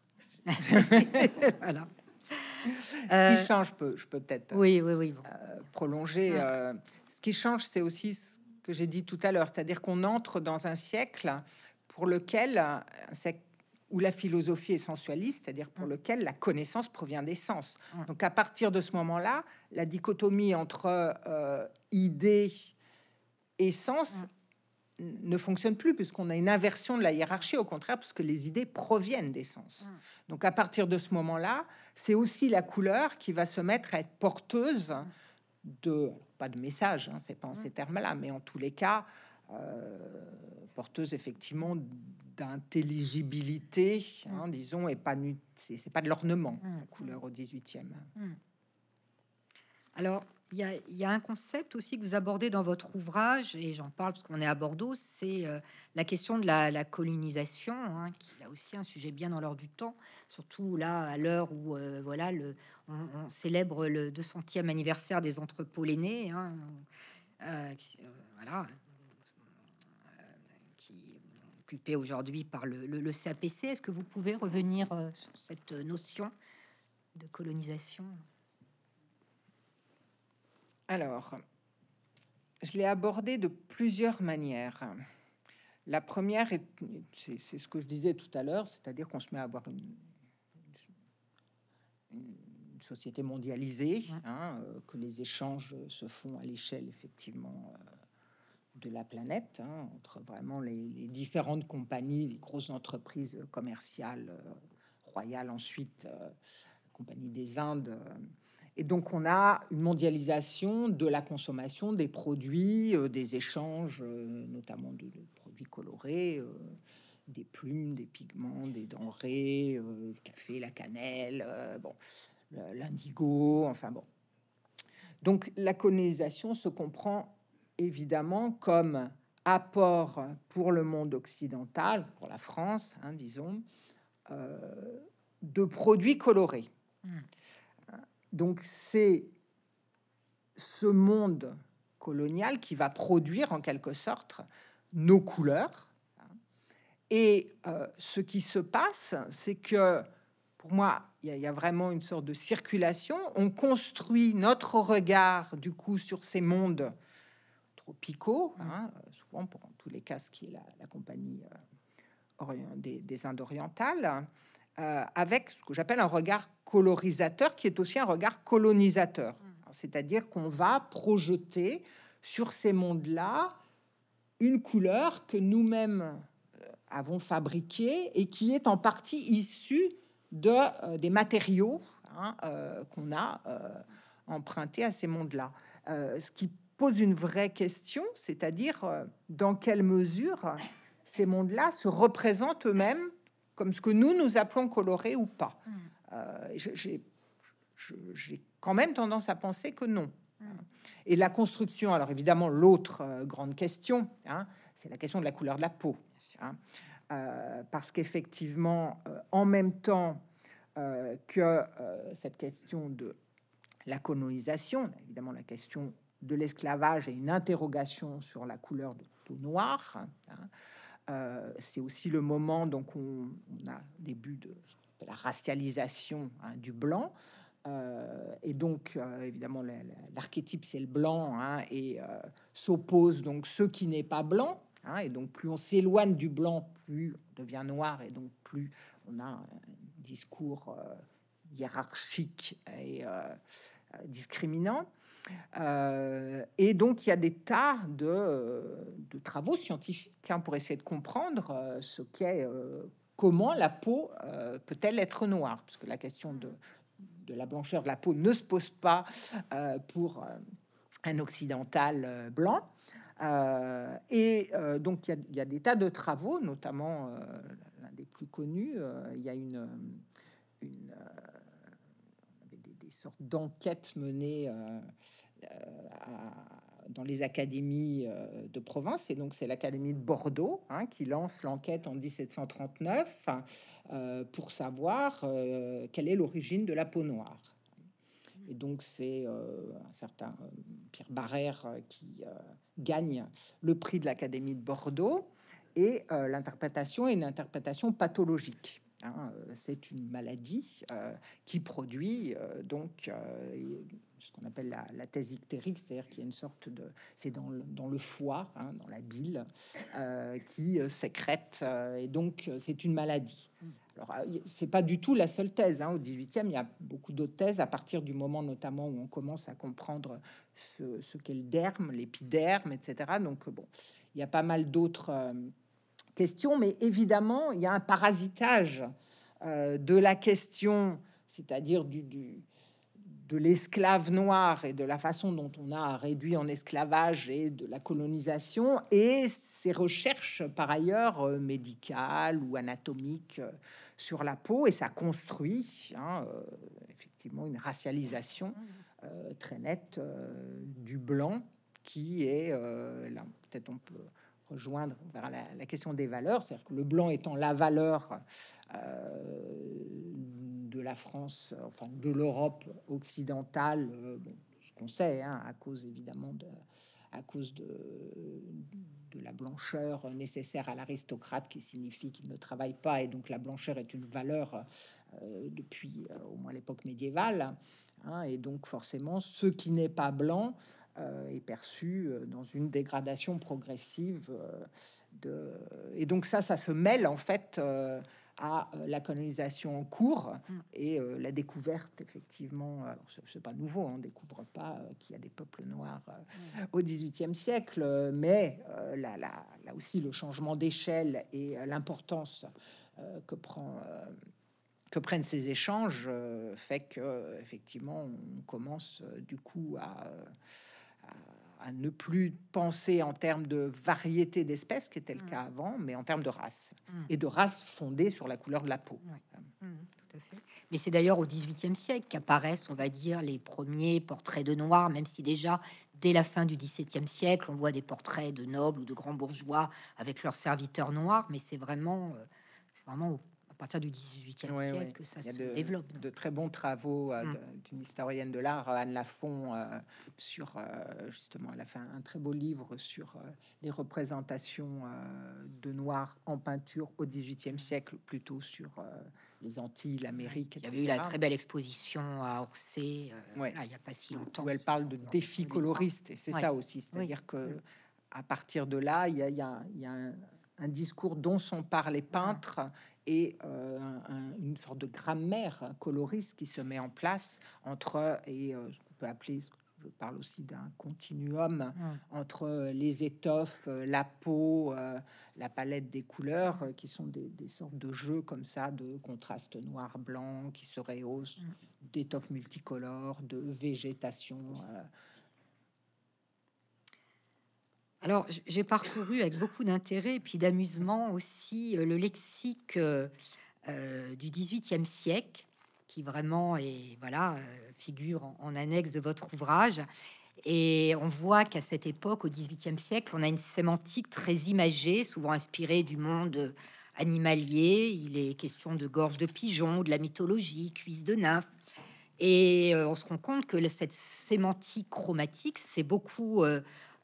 *laughs* voilà. qui change, peu, je peux peut-être oui, oui, oui, prolonger. ce qui change, c'est aussi que j'ai dit tout à l'heure, c'est-à-dire qu'on entre dans un siècle pour lequel où la philosophie est sensualiste, c'est-à-dire pour mm. lequel la connaissance provient des sens. Donc à partir de ce moment-là, la dichotomie entre euh, idée et sens mm. ne fonctionne plus puisqu'on a une inversion de la hiérarchie, au contraire, puisque les idées proviennent des sens. Mm. Donc à partir de ce moment-là, c'est aussi la couleur qui va se mettre à être porteuse de, pas de message, hein, c'est pas en mm. ces termes-là, mais en tous les cas, euh, porteuse effectivement d'intelligibilité, hein, mm. disons, et pas c'est pas de l'ornement, mm. couleur au 18e. Alors, il y, a, un concept aussi que vous abordez dans votre ouvrage, et j'en parle parce qu'on est à Bordeaux, c'est euh, la question de la, colonisation, hein, qui est aussi un sujet bien dans l'ordre du temps, surtout là à l'heure où euh, voilà, on, célèbre le 200e anniversaire des entrepôts l'aîné, hein, euh, qui est occupé aujourd'hui par le, le CAPC. Est-ce que vous pouvez revenir sur cette notion de colonisation? Alors, je l'ai abordé de plusieurs manières. La première, c'est, ce que je disais tout à l'heure, c'est-à-dire qu'on se met à avoir une, société mondialisée, hein, euh, que les échanges se font à l'échelle effectivement euh, de la planète, hein, entre vraiment les, différentes compagnies, les grosses entreprises commerciales, euh, royales ensuite, compagnie des Indes. Et donc on a une mondialisation de la consommation des produits, euh, des échanges, euh, notamment de, produits colorés, euh, des plumes, des pigments, des denrées, café, la cannelle, bon, l'indigo, enfin bon. Donc la colonisation se comprend évidemment comme apport pour le monde occidental, pour la France, hein, disons, de produits colorés. Mmh. Donc c'est ce monde colonial qui va produire en quelque sorte nos couleurs. Et euh, ce qui se passe, c'est que pour moi, il y, a vraiment une sorte de circulation. On construit notre regard du coup sur ces mondes tropicaux, hein, souvent pour tous les cas ce qui est la, compagnie euh, des Indes orientales. Euh, avec ce que j'appelle un regard colorisateur, qui est aussi un regard colonisateur. Mm. C'est-à-dire qu'on va projeter sur ces mondes-là une couleur que nous-mêmes euh, avons fabriquée et qui est en partie issue de, euh, des matériaux hein, qu'on a empruntés à ces mondes-là. ce qui pose une vraie question, c'est-à-dire dans quelle mesure ces mondes-là se représentent eux-mêmes comme ce que nous, nous appelons coloré ou pas. Mm. Euh, j'ai, quand même tendance à penser que non. Mm. Et la construction, alors évidemment, l'autre euh, grande question, hein, c'est la question de la couleur de la peau. Hein. Euh, parce qu'effectivement, en même temps que cette question de la colonisation, évidemment la question de l'esclavage et une interrogation sur la couleur de peau noire, hein, euh, c'est aussi le moment, donc on, on a début de, la racialisation hein, du blanc. Euh, et donc, euh, évidemment, l'archétype, c'est le blanc, hein, et s'oppose donc ce qui n'est pas blanc. Hein, et donc, plus on s'éloigne du blanc, plus on devient noir, et donc plus on a un discours hiérarchique et discriminant. Euh, et donc, il y a des tas de, euh, travaux scientifiques hein, pour essayer de comprendre euh, ce qu'est, comment la peau peut-elle être noire, parce que la question de, de, la blancheur de la peau ne se pose pas pour un occidental blanc. et donc, il y, a, des tas de travaux, notamment l'un des plus connus. il y a une sortes d'enquêtes menées euh, euh, dans les académies euh, de province. Et donc, c'est l'Académie de Bordeaux hein, qui lance l'enquête en 1739 pour savoir quelle est l'origine de la peau noire. Et donc, c'est un certain Pierre Barrère qui gagne le prix de l'Académie de Bordeaux. Et l'interprétation est une interprétation pathologique. Hein, euh, c'est une maladie euh, qui produit euh, donc ce qu'on appelle la, la ictérique, c'est-à-dire qu'il y a une sorte de, c'est dans le, foie, hein, dans la bile, qui sécrète, et donc c'est une maladie. Alors c'est pas du tout la seule thèse. Hein, au 18e, il y a beaucoup d'autres thèses à partir du moment notamment où on commence à comprendre ce, ce qu'est le derme, l'épiderme, etc. Donc bon, il y a pas mal d'autres mais évidemment, il y a un parasitage euh, de la question, c'est-à-dire du, du, de l'esclave noir et de la façon dont on a réduit en esclavage et de la colonisation, et ces recherches par ailleurs euh, médicales ou anatomiques euh, sur la peau, et ça construit hein, effectivement une racialisation très nette du blanc qui est là peut-être on peut rejoindre la, question des valeurs, c'est-à-dire que le blanc étant la valeur euh, de la France, enfin de l'Europe occidentale, euh, ce qu'on sait, hein, à cause évidemment de, à cause de, la blancheur nécessaire à l'aristocrate qui signifie qu'il ne travaille pas. Et donc la blancheur est une valeur euh, depuis au moins l'époque médiévale. Hein, et donc forcément, ce qui n'est pas blanc euh, est perçu euh, dans une dégradation progressive euh, de et donc ça ça se mêle en fait à la colonisation en cours mm. et la découverte effectivement alors c'est pas nouveau on découvre pas qu'il y a des peuples noirs mm. au XVIIIe siècle mais là, là, là aussi le changement d'échelle et l'importance que prend que prennent ces échanges fait que effectivement on commence du coup à à ne plus penser en termes de variété d'espèces, qui était le mm. cas avant, mais en termes de race, mm. et de race fondée sur la couleur de la peau. Euh. Mm, mais c'est d'ailleurs au XVIIIe siècle qu'apparaissent, on va dire, les premiers portraits de noirs, même si déjà, dès la fin du XVIIe siècle, on voit des portraits de nobles ou de grands bourgeois avec leurs serviteurs noirs, mais c'est vraiment, euh, c'est vraiment partir du 18e siècle que ça se développe. De très bons travaux euh, mm. d'une historienne de l'art, Anne Lafont, euh, sur euh, justement, elle a fait un très beau livre sur les représentations de noirs en peinture au 18e mm. siècle, plutôt sur les Antilles, l'Amérique. Il y avait eu la très belle exposition à Orsay, là, il n'y a pas si longtemps. Où elle parle de défis coloristes, et c'est ça aussi, c'est-à-dire que mm. à partir de là, il y a, un, un discours dont sont par les peintres et euh, une sorte de grammaire coloriste qui se met en place entre, et euh, on peut appeler je parle aussi d'un continuum mmh. entre euh, les étoffes, la peau, la palette des couleurs, qui sont des, des, sortes de jeux comme ça, de contraste noir-blanc qui serait rehaussent, mmh. d'étoffes multicolores, de végétation. Alors, j'ai parcouru avec beaucoup d'intérêt et puis d'amusement aussi euh, le lexique euh, euh, du XVIIIe siècle, qui vraiment est, voilà, figure en, annexe de votre ouvrage. Et on voit qu'à cette époque, au XVIIIe siècle, on a une sémantique très imagée, souvent inspirée du monde animalier. Il est question de gorge de pigeon, de la mythologie, cuisse de nymphes. Et on se rend compte que cette sémantique chromatique c'est beaucoup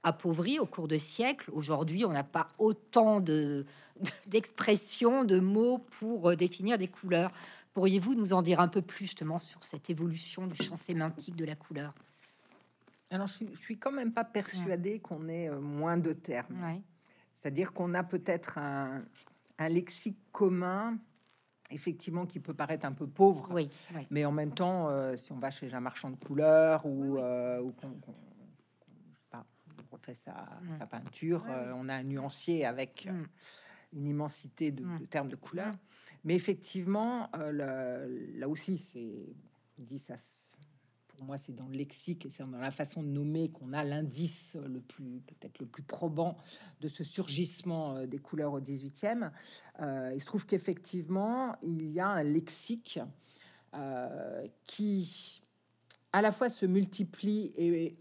appauvri au cours de siècles. Aujourd'hui, on n'a pas autant de *laughs* d'expressions, de mots pour euh, définir des couleurs. Pourriez-vous nous en dire un peu plus justement sur cette évolution du champ sémantique de la couleur Alors, je suis, suis quand même pas persuadée qu'on ait euh, moins de termes. C'est-à-dire qu'on a peut-être un, un, lexique commun, effectivement, qui peut paraître un peu pauvre, oui, mais en même temps, euh, si on va chez un marchand de couleurs ou, fait sa, peinture. Euh, on a un nuancier avec euh, mm. une immensité mm. de, termes de couleurs. Mm. Mais effectivement, euh, là, aussi, c'est dit ça. Pour moi, c'est dans le lexique et c'est dans la façon de nommer qu'on a l'indice le plus peut-être le plus probant de ce surgissement des couleurs au 18e. il se trouve qu'effectivement, il y a un lexique qui à la fois se multiplie et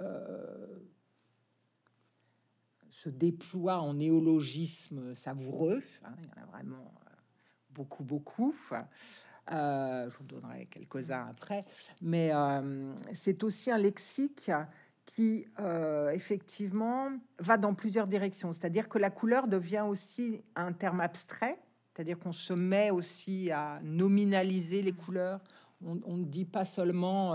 se déploie en néologisme savoureux. Hein, il y en a vraiment euh, beaucoup, beaucoup. Euh, je vous donnerai quelques-uns après. Mais euh, c'est aussi un lexique qui, effectivement, va dans plusieurs directions. C'est-à-dire que la couleur devient aussi un terme abstrait. C'est-à-dire qu'on se met aussi à nominaliser les couleurs. On ne dit pas seulement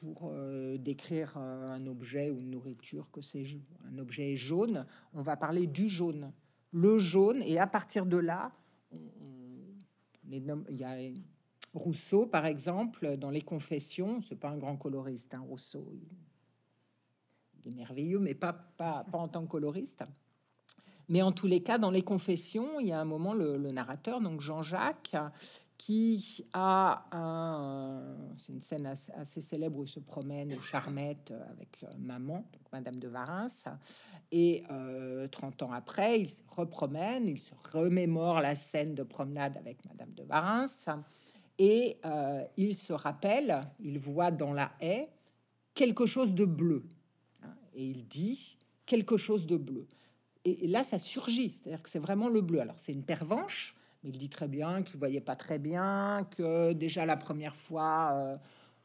pour euh, décrire euh, un objet ou une nourriture que c'est un objet est jaune, on va parler du jaune, le jaune, et à partir de là, il y a Rousseau, par exemple, dans les Confessions, c'est pas un grand coloriste, hein, Rousseau, il est merveilleux, mais pas, pas, en tant que coloriste. Mais en tous les cas, dans les confessions, il y a un moment, le, le narrateur, donc Jean-Jacques, qui a euh, une scène assez, célèbre où il se promène aux Charmette euh, avec euh, maman, Madame de Varins, et 30 ans après, il se repromène, il se remémore la scène de promenade avec Madame de Varins, et il se rappelle, il voit dans la haie quelque chose de bleu, hein, et il dit quelque chose de bleu. et là, ça surgit, c'est-à-dire que c'est vraiment le bleu. Alors c'est une pervenche, il dit très bien qu'il voyait pas très bien, que déjà la première fois, euh,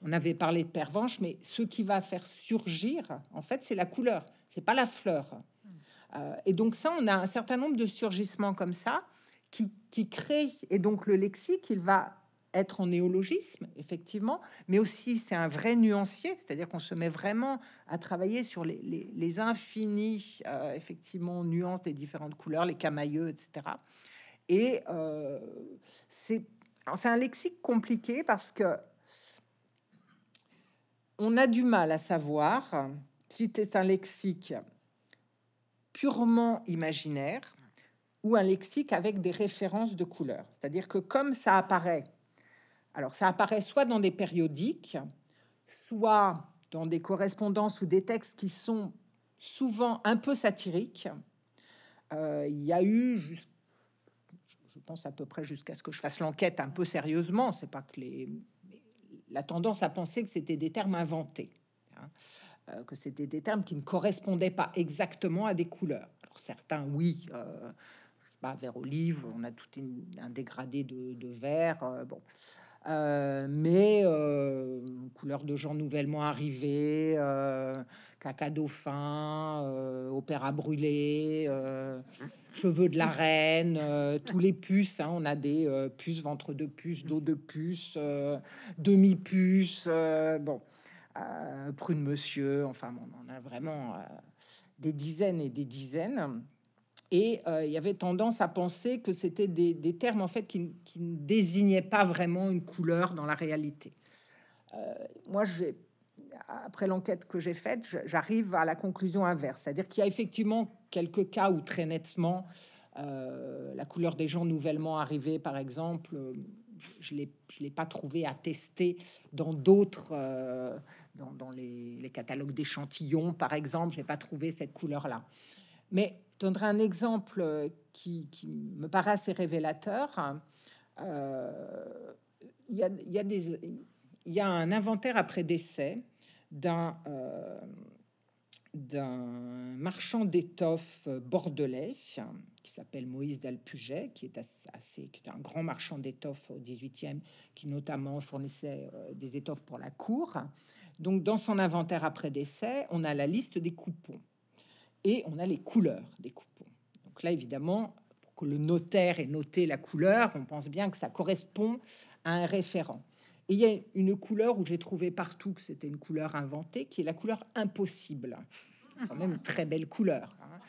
on avait parlé de pervenche, mais ce qui va faire surgir, en fait, c'est la couleur, c'est pas la fleur. Hmm. Euh, et donc ça, on a un certain nombre de surgissements comme ça qui, qui créent, et donc le lexique, il va être en néologisme, effectivement, mais aussi c'est un vrai nuancier, c'est-à-dire qu'on se met vraiment à travailler sur les, les, infinis, euh, effectivement, nuances des différentes couleurs, les camailleux, etc. Et euh, c'est un lexique compliqué parce que on a du mal à savoir si c'est un lexique purement imaginaire ou un lexique avec des références de couleurs. C'est-à-dire que comme ça apparaît, alors ça apparaît soit dans des périodiques, soit dans des correspondances ou des textes qui sont souvent un peu satiriques. Euh, il y a eu jusqu'à pense à peu près jusqu'à ce que je fasse l'enquête un peu sérieusement. C'est pas que les la tendance à penser que c'était des termes inventés, hein. euh, que c'était des termes qui ne correspondaient pas exactement à des couleurs. certains, oui, euh, vert olive, on a tout un dégradé de, vert. Euh, bon, euh, mais euh, couleurs de gens nouvellement arrivés, euh, caca dauphin, opéra brûlé, cheveux de la reine, tous les puces. Hein, on a des puces, ventre de puce, dos de puce, demi-puce. bon. prune monsieur, enfin on en a vraiment des dizaines et des dizaines. Et euh, il y avait tendance à penser que c'était des, termes en fait qui, ne désignaient pas vraiment une couleur dans la réalité. Euh, moi, j'ai après l'enquête que j'ai faite, j'arrive à la conclusion inverse, c'est-à-dire qu'il y a effectivement quelques cas où très nettement euh, la couleur des gens nouvellement arrivés, par exemple, je ne l'ai pas trouvé attestée dans d'autres, dans, les, les catalogues d'échantillons, par exemple, je n'ai pas trouvé cette couleur-là. Mais donnerai un exemple euh, qui, me paraît assez révélateur. Euh, il y, a, un inventaire après décès euh, d'un marchand d'étoffes bordelais qui s'appelle Moïse Dalpuget, qui est assez, un grand marchand d'étoffes au 18e, qui notamment fournissait des étoffes pour la cour. Donc, dans son inventaire après décès, on a la liste des coupons et on a les couleurs des coupons. Donc là, évidemment, pour que le notaire ait noté la couleur, on pense bien que ça correspond à un référent. Et il y a une couleur où j'ai trouvé partout que c'était une couleur inventée, qui est la couleur impossible. Quand même une très belle couleur. Hein.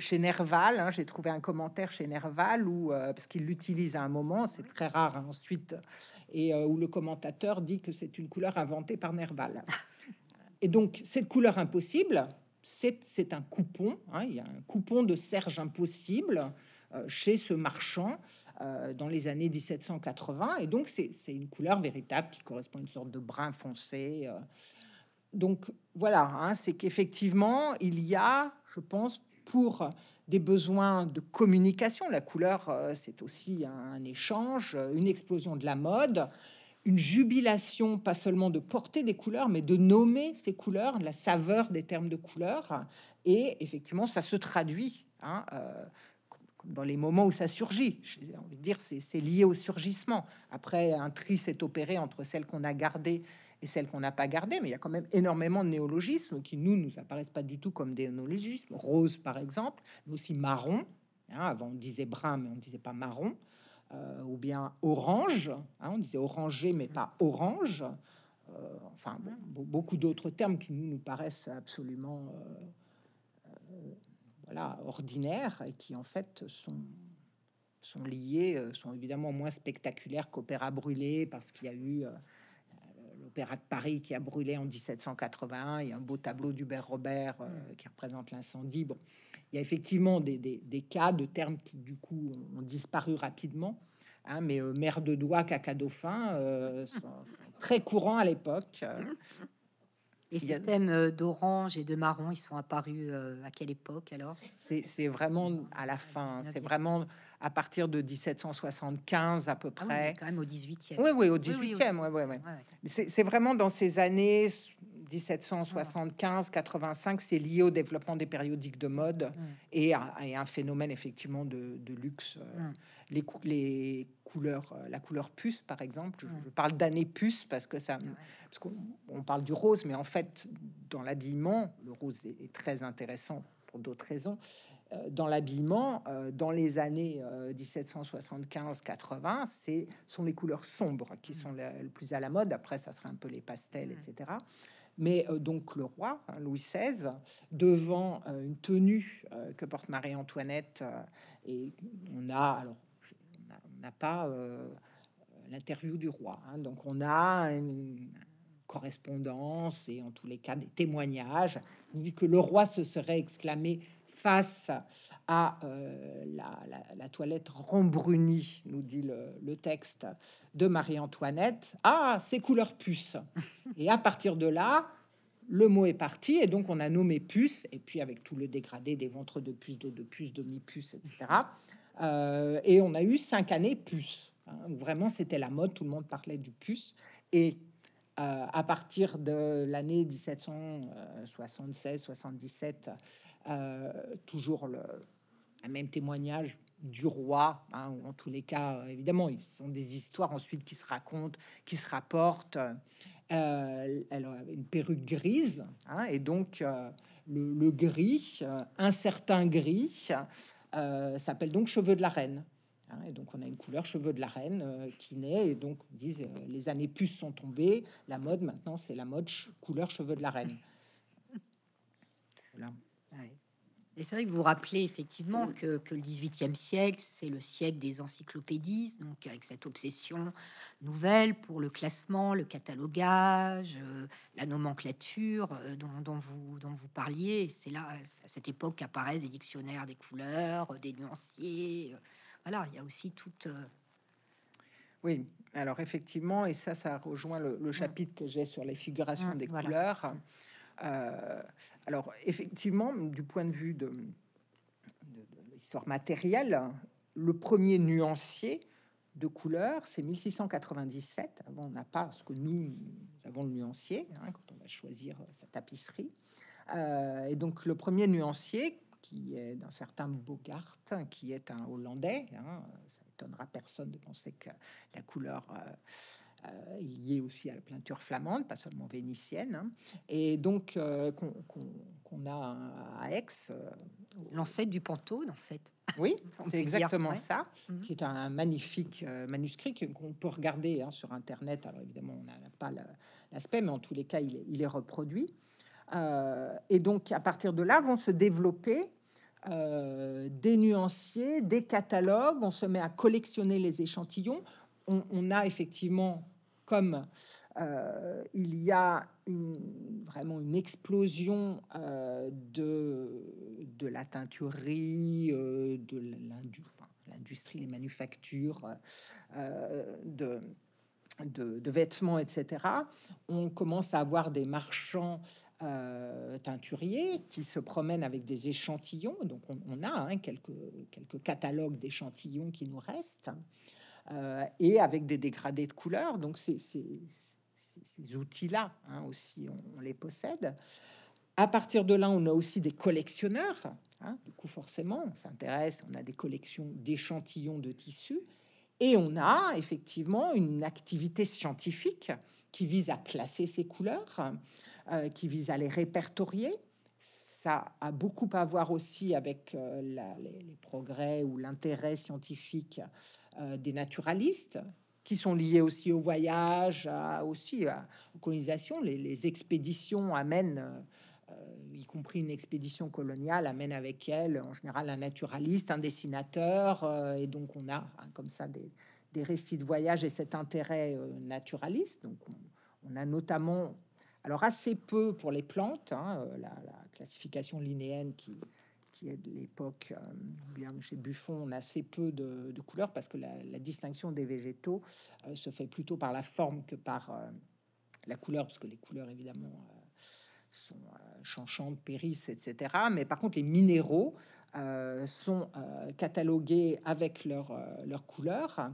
Chez Nerval, hein, j'ai trouvé un commentaire chez Nerval où, euh, parce qu'il l'utilise à un moment, c'est très rare hein, ensuite, et euh, où le commentateur dit que c'est une couleur inventée par Nerval. Et donc, cette couleur impossible, c'est un coupon, hein, il y a un coupon de serge impossible euh, chez ce marchand euh, dans les années 1780, et donc c'est une couleur véritable qui correspond à une sorte de brun foncé. Euh. Donc voilà, hein, c'est qu'effectivement, il y a, je pense, pour des besoins de communication, la couleur, c'est aussi un échange, une explosion de la mode, une jubilation, pas seulement de porter des couleurs, mais de nommer ces couleurs, la saveur des termes de couleurs. Et effectivement, ça se traduit hein, euh, dans les moments où ça surgit. Je envie dire, c'est lié au surgissement. Après, un tri s'est opéré entre celles qu'on a gardées et celles qu'on n'a pas gardées, mais il y a quand même énormément de néologismes qui, nous, nous apparaissent pas du tout comme des néologismes. Rose, par exemple, mais aussi marron. Hein, avant, on disait brun, mais on ne disait pas marron. Euh, ou bien orange, hein, on disait orangé mais pas orange, euh, enfin beaucoup d'autres termes qui nous, paraissent absolument euh, ordinaires et qui en fait sont, sont liés, sont évidemment moins spectaculaires qu'opéra brûlé parce qu'il y a eu l'Opéra de Paris qui a brûlé en 1781. Il y a un beau tableau d'Hubert Robert euh, mm. qui représente l'incendie. Bon, il y a effectivement des, cas de termes qui, du coup, ont, disparu rapidement. Hein, mais euh, Mer de doigts, caca dauphin, euh, *laughs* très courant à l'époque. Et ces thèmes d'orange et de marron, ils sont apparus à quelle époque alors C'est vraiment à la fin. Hein. C'est vraiment à partir de 1775 à peu ah près. quand même au 18e. Oui, oui, au 18e. ouais, C'est vraiment dans ces années 1775, 85, c'est lié au développement des périodiques de mode mm. et, à, un phénomène effectivement de, luxe. Euh, mm. Les, les, couleurs, euh, la couleur puce par exemple, mm. je, parle d'année puce parce que ça, ah parce qu'on parle du rose, mais en fait, dans l'habillement, le rose est très intéressant pour d'autres raisons. Euh, dans l'habillement, euh, dans les années 1775-80, euh, ce sont les couleurs sombres qui sont le, plus à la mode. Après, ça serait un peu les pastels, etc. Mais donc le roi, hein, Louis XVI, devant une tenue que porte Marie-Antoinette, et on a, alors, on n'a pas l'interview du roi, hein. donc on a une correspondance et en tous les cas des témoignages, dit que le roi se serait exclamé face à euh, la, toilette rembrunie, nous dit le, texte de Marie-Antoinette, à ah, ses couleurs puces. Et à partir de là, le mot est parti, et donc on a nommé puce, et puis avec tout le dégradé des ventres de puce, dos de puce, demi-puce, etc. Euh, et on a eu cinq années puce. Hein, vraiment, c'était la mode, tout le monde parlait du puce. Et à partir de l'année 1776-77, euh, toujours le même témoignage du roi, hein, en tous les cas, euh, évidemment, ils sont des histoires ensuite qui se racontent, qui se rapportent. Euh, une perruque grise, hein, et donc le, le, gris, un certain gris, s'appelle donc cheveux de la reine. Hein, et donc on a une couleur cheveux de la reine euh, qui naît, et donc disent euh, les années puces sont tombées, la mode maintenant c'est la mode couleur cheveux de la reine. Et c'est vrai que vous rappelez effectivement que, le 18e siècle, c'est le siècle des encyclopédies, donc avec cette obsession nouvelle pour le classement, le catalogage, euh, la nomenclature dont, vous, dont vous parliez. C'est là, à cette époque, qu'apparaissent des dictionnaires des couleurs, des nuanciers, il y a aussi toute. Euh, oui, alors effectivement, et ça, ça rejoint le, chapitre que j'ai sur les figurations des couleurs. Euh, alors effectivement, du point de vue de, l'histoire matérielle, le premier nuancier de couleurs, c'est 1697. Avant, on n'a pas ce que nous, avons le nuancier hein, quand on va choisir sa tapisserie. Euh, et donc le premier nuancier qui est d'un certain Bogart, qui est un Hollandais. Hein. Ça étonnera personne de penser que la couleur euh, euh est liée aussi à la peinture flamande, pas seulement vénitienne. Hein. Et donc, euh, qu'on a à Aix. Euh, L'ancêtre du Pantone, en fait. Oui, *laughs* c'est exactement ça, mhm. qui est un magnifique manuscrit qu'on peut regarder hein, sur Internet. Alors évidemment, on n'a pas l'aspect, mais en tous les cas, il est, il est reproduit. Euh, et donc, à partir de là, vont se développer euh, des nuanciers, des catalogues, on se met à collectionner les échantillons. On, a effectivement, comme euh, il y a une, vraiment une explosion de, de la teinturerie, de l'industrie, les manufactures, de de, vêtements, etc. On commence à avoir des marchands euh, teinturiers qui se promènent avec des échantillons. Donc on, a hein, quelques, quelques catalogues d'échantillons qui nous restent euh, et avec des dégradés de couleurs. Donc ces outils-là hein, aussi, on, les possède. À partir de là, on a aussi des collectionneurs. Hein. du coup, forcément, on s'intéresse, on a des collections d'échantillons de tissus et on a effectivement une activité scientifique qui vise à classer ces couleurs, euh, qui vise à les répertorier. Ça a beaucoup à voir aussi avec euh, les, progrès ou l'intérêt scientifique euh, des naturalistes, qui sont liés aussi au voyage, aussi à, aux colonisations. Les, les expéditions amènent euh, y compris une expédition coloniale, amène avec elle en général un naturaliste, un dessinateur, euh, et donc on a hein, comme ça des, récits de voyage et cet intérêt euh, naturaliste. Donc on, a notamment, alors assez peu pour les plantes, hein, la, classification linéenne qui, qui est de l'époque, bien chez Buffon, on a assez peu de, couleurs parce que la, la distinction des végétaux se fait plutôt par la forme que par la couleur, parce que les couleurs évidemment sont de Péris, etc. Mais par contre, les minéraux euh, sont euh, catalogués avec leur, euh, leur couleur.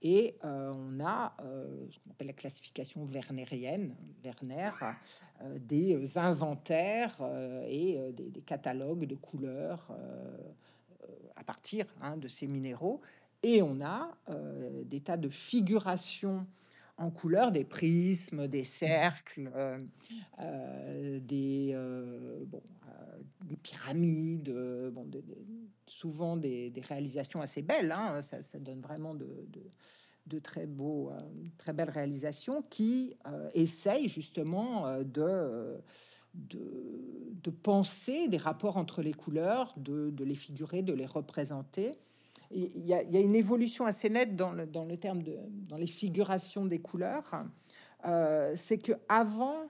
Et on a ce qu'on appelle la classification wernerienne, Werner, des inventaires et des, catalogues de couleurs à partir hein, de ces minéraux. Et on a des tas de figurations en couleur des prismes, des cercles, euh, euh, euh, des, des pyramides, souvent des, réalisations assez belles. Hein. ça, donne vraiment de, très beaux, très belles réalisations qui essayent justement de, de penser des rapports entre les couleurs, de, les figurer, de les représenter il y, a une évolution assez nette dans le, dans le terme de dans les figurations des couleurs. Euh, c'est que avant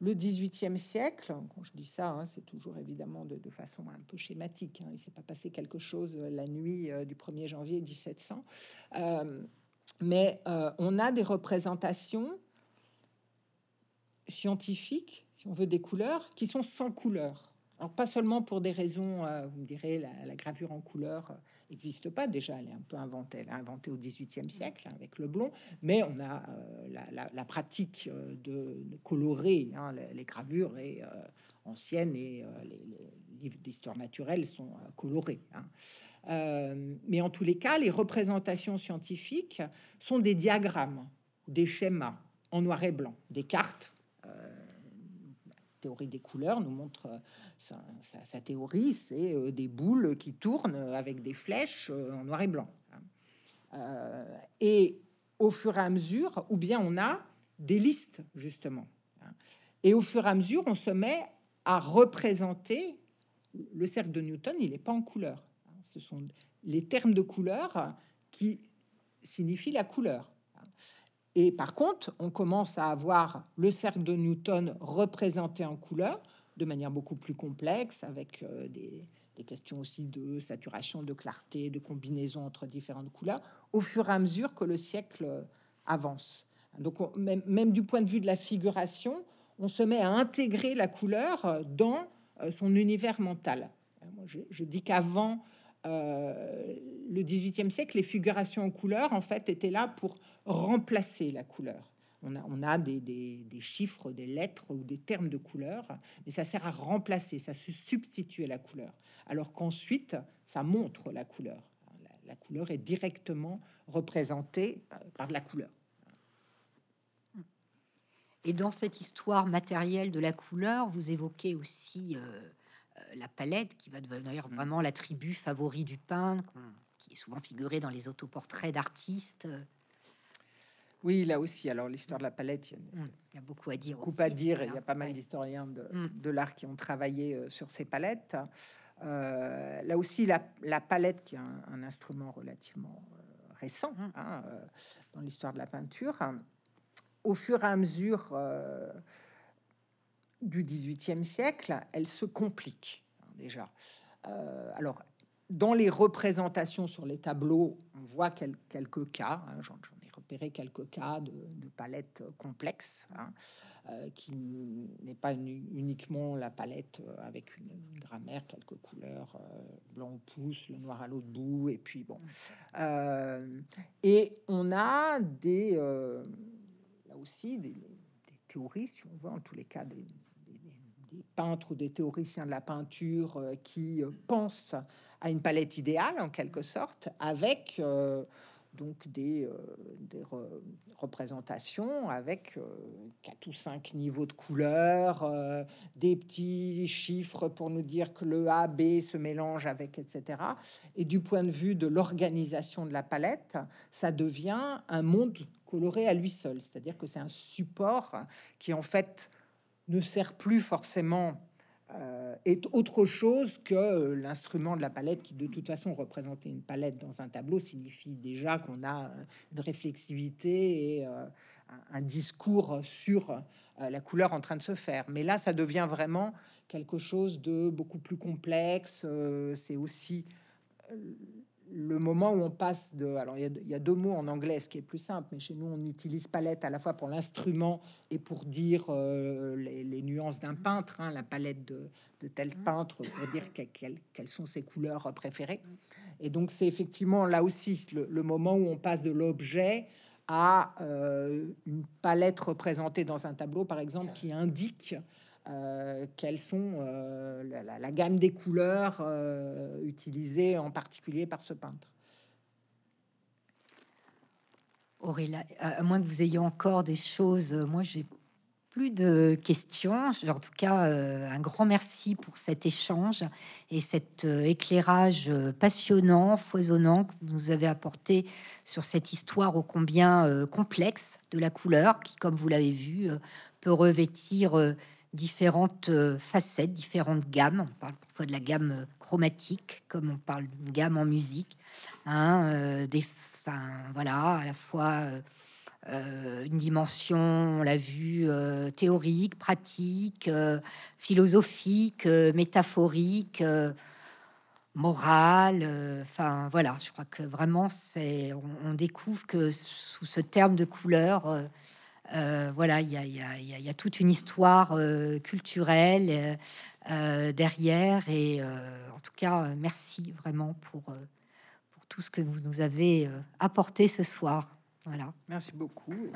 le 18e siècle, quand je dis ça, hein, c'est toujours évidemment de, façon un peu schématique. Hein, il s'est pas passé quelque chose la nuit euh, du 1er janvier 1700, euh, mais on a des représentations scientifiques, si on veut, des couleurs qui sont sans couleur pas seulement pour des raisons, euh, vous me direz, la, gravure en couleur n'existe euh, pas déjà, elle est un peu inventée, elle inventé au XVIIIe mm. siècle hein, avec le blond, mais on a euh, la, pratique de, colorer hein, les, gravures et anciennes et les, livres d'histoire naturelle sont colorés. Hein. mais en tous les cas, les représentations scientifiques sont des diagrammes, des schémas en noir et blanc, des cartes théorie des couleurs nous montre euh, sa, sa théorie, c'est euh, des boules qui tournent euh, avec des flèches en noir et blanc. Hein. et au fur et à mesure, ou bien on a des listes, justement. Hein. Et au fur et à mesure, on se met à représenter le cercle de Newton, il n'est pas en couleur. Hein. Ce sont les termes de couleur qui signifient la couleur. Et par contre, on commence à avoir le cercle de Newton représenté en couleur de manière beaucoup plus complexe, avec euh, des, questions aussi de saturation, de clarté, de combinaison entre différentes couleurs, au fur et à mesure que le siècle avance. Donc même, du point de vue de la figuration, on se met à intégrer la couleur dans euh, son univers mental. Moi, je, je dis qu'avant euh, le 18e siècle, les figurations en couleur, en fait, étaient là pour remplacer la couleur. On a, on a des, chiffres, des lettres ou des termes de couleur, mais ça sert à remplacer, ça se substitue à la couleur. Alors qu'ensuite, ça montre la couleur. La, couleur est directement représentée euh, par la couleur. Et dans cette histoire matérielle de la couleur, vous évoquez aussi euh, euh, la palette qui va devenir mm. vraiment l'attribut favori du peintre, qui est souvent figuré dans les autoportraits d'artistes. Oui, là aussi, alors l'histoire de la palette, il y a, mm. beaucoup à dire. Beaucoup dire, hein. il y a pas mal d'historiens mm. de, l'art qui ont travaillé euh, sur ces palettes. Euh, là aussi, la, palette, qui est un, instrument relativement récent hein, dans l'histoire de la peinture, au fur et à mesure du XVIIIe siècle, elle se complique hein, déjà. Euh, alors, dans les représentations sur les tableaux, on voit quelques cas, hein, j'en ai repéré quelques cas de, palettes palette complexe, hein, euh, qui n'est pas uniquement la palette euh, avec une, grammaire, quelques couleurs, blanc au pouce, le noir à l'autre bout, et puis bon. et on a des, là aussi, des, théories, si on veut, en tous les cas, des, peintres ou des théoriciens de la peinture euh, qui euh, pensent à une palette idéale en quelque sorte, avec euh, donc des, représentations avec quatre ou cinq niveaux de couleurs, des petits chiffres pour nous dire que le A, B se mélange avec, etc. Et du point de vue de l'organisation de la palette, ça devient un monde coloré à lui seul, c'est-à-dire que c'est un support qui en fait ne sert plus forcément euh, est autre chose que l'instrument de la palette qui de toute façon représenter une palette dans un tableau signifie déjà qu'on a euh, une réflexivité et euh, un discours sur la couleur en train de se faire. Mais là, ça devient vraiment quelque chose de beaucoup plus complexe. C'est aussi le moment où on passe de... Alors, il y, a deux mots en anglais, ce qui est plus simple, mais chez nous, on utilise palette à la fois pour l'instrument et pour dire euh, les, nuances d'un peintre, hein, la palette de, de, tel peintre, pour dire quelles, sont ses couleurs préférées. Et donc, c'est effectivement là aussi le, moment où on passe de l'objet à euh, une palette représentée dans un tableau, par exemple, qui indique euh, quelles sont euh, la, gamme des couleurs euh, utilisées en particulier par ce peintre. Aurélie, à moins que vous ayez encore des choses, moi j'ai plus de questions. En tout cas, un grand merci pour cet échange et cet éclairage passionnant, foisonnant que vous nous avez apporté sur cette histoire ô combien complexe de la couleur qui, comme vous l'avez vu, peut revêtir différentes euh, facettes, différentes gammes. On parle parfois de la gamme euh, chromatique, comme on parle d'une gamme en musique. Hein, euh, des, enfin, voilà, à la fois une dimension, on l'a vu, théorique, pratique, philosophique, métaphorique. morale, enfin voilà, je crois que vraiment c'est, on, découvre que sous ce terme de couleur, euh, voilà, il y, y, y a, toute une histoire euh, culturelle euh, derrière. Et en tout cas, merci vraiment pour, pour tout ce que vous nous avez apporté ce soir. Voilà. Merci beaucoup.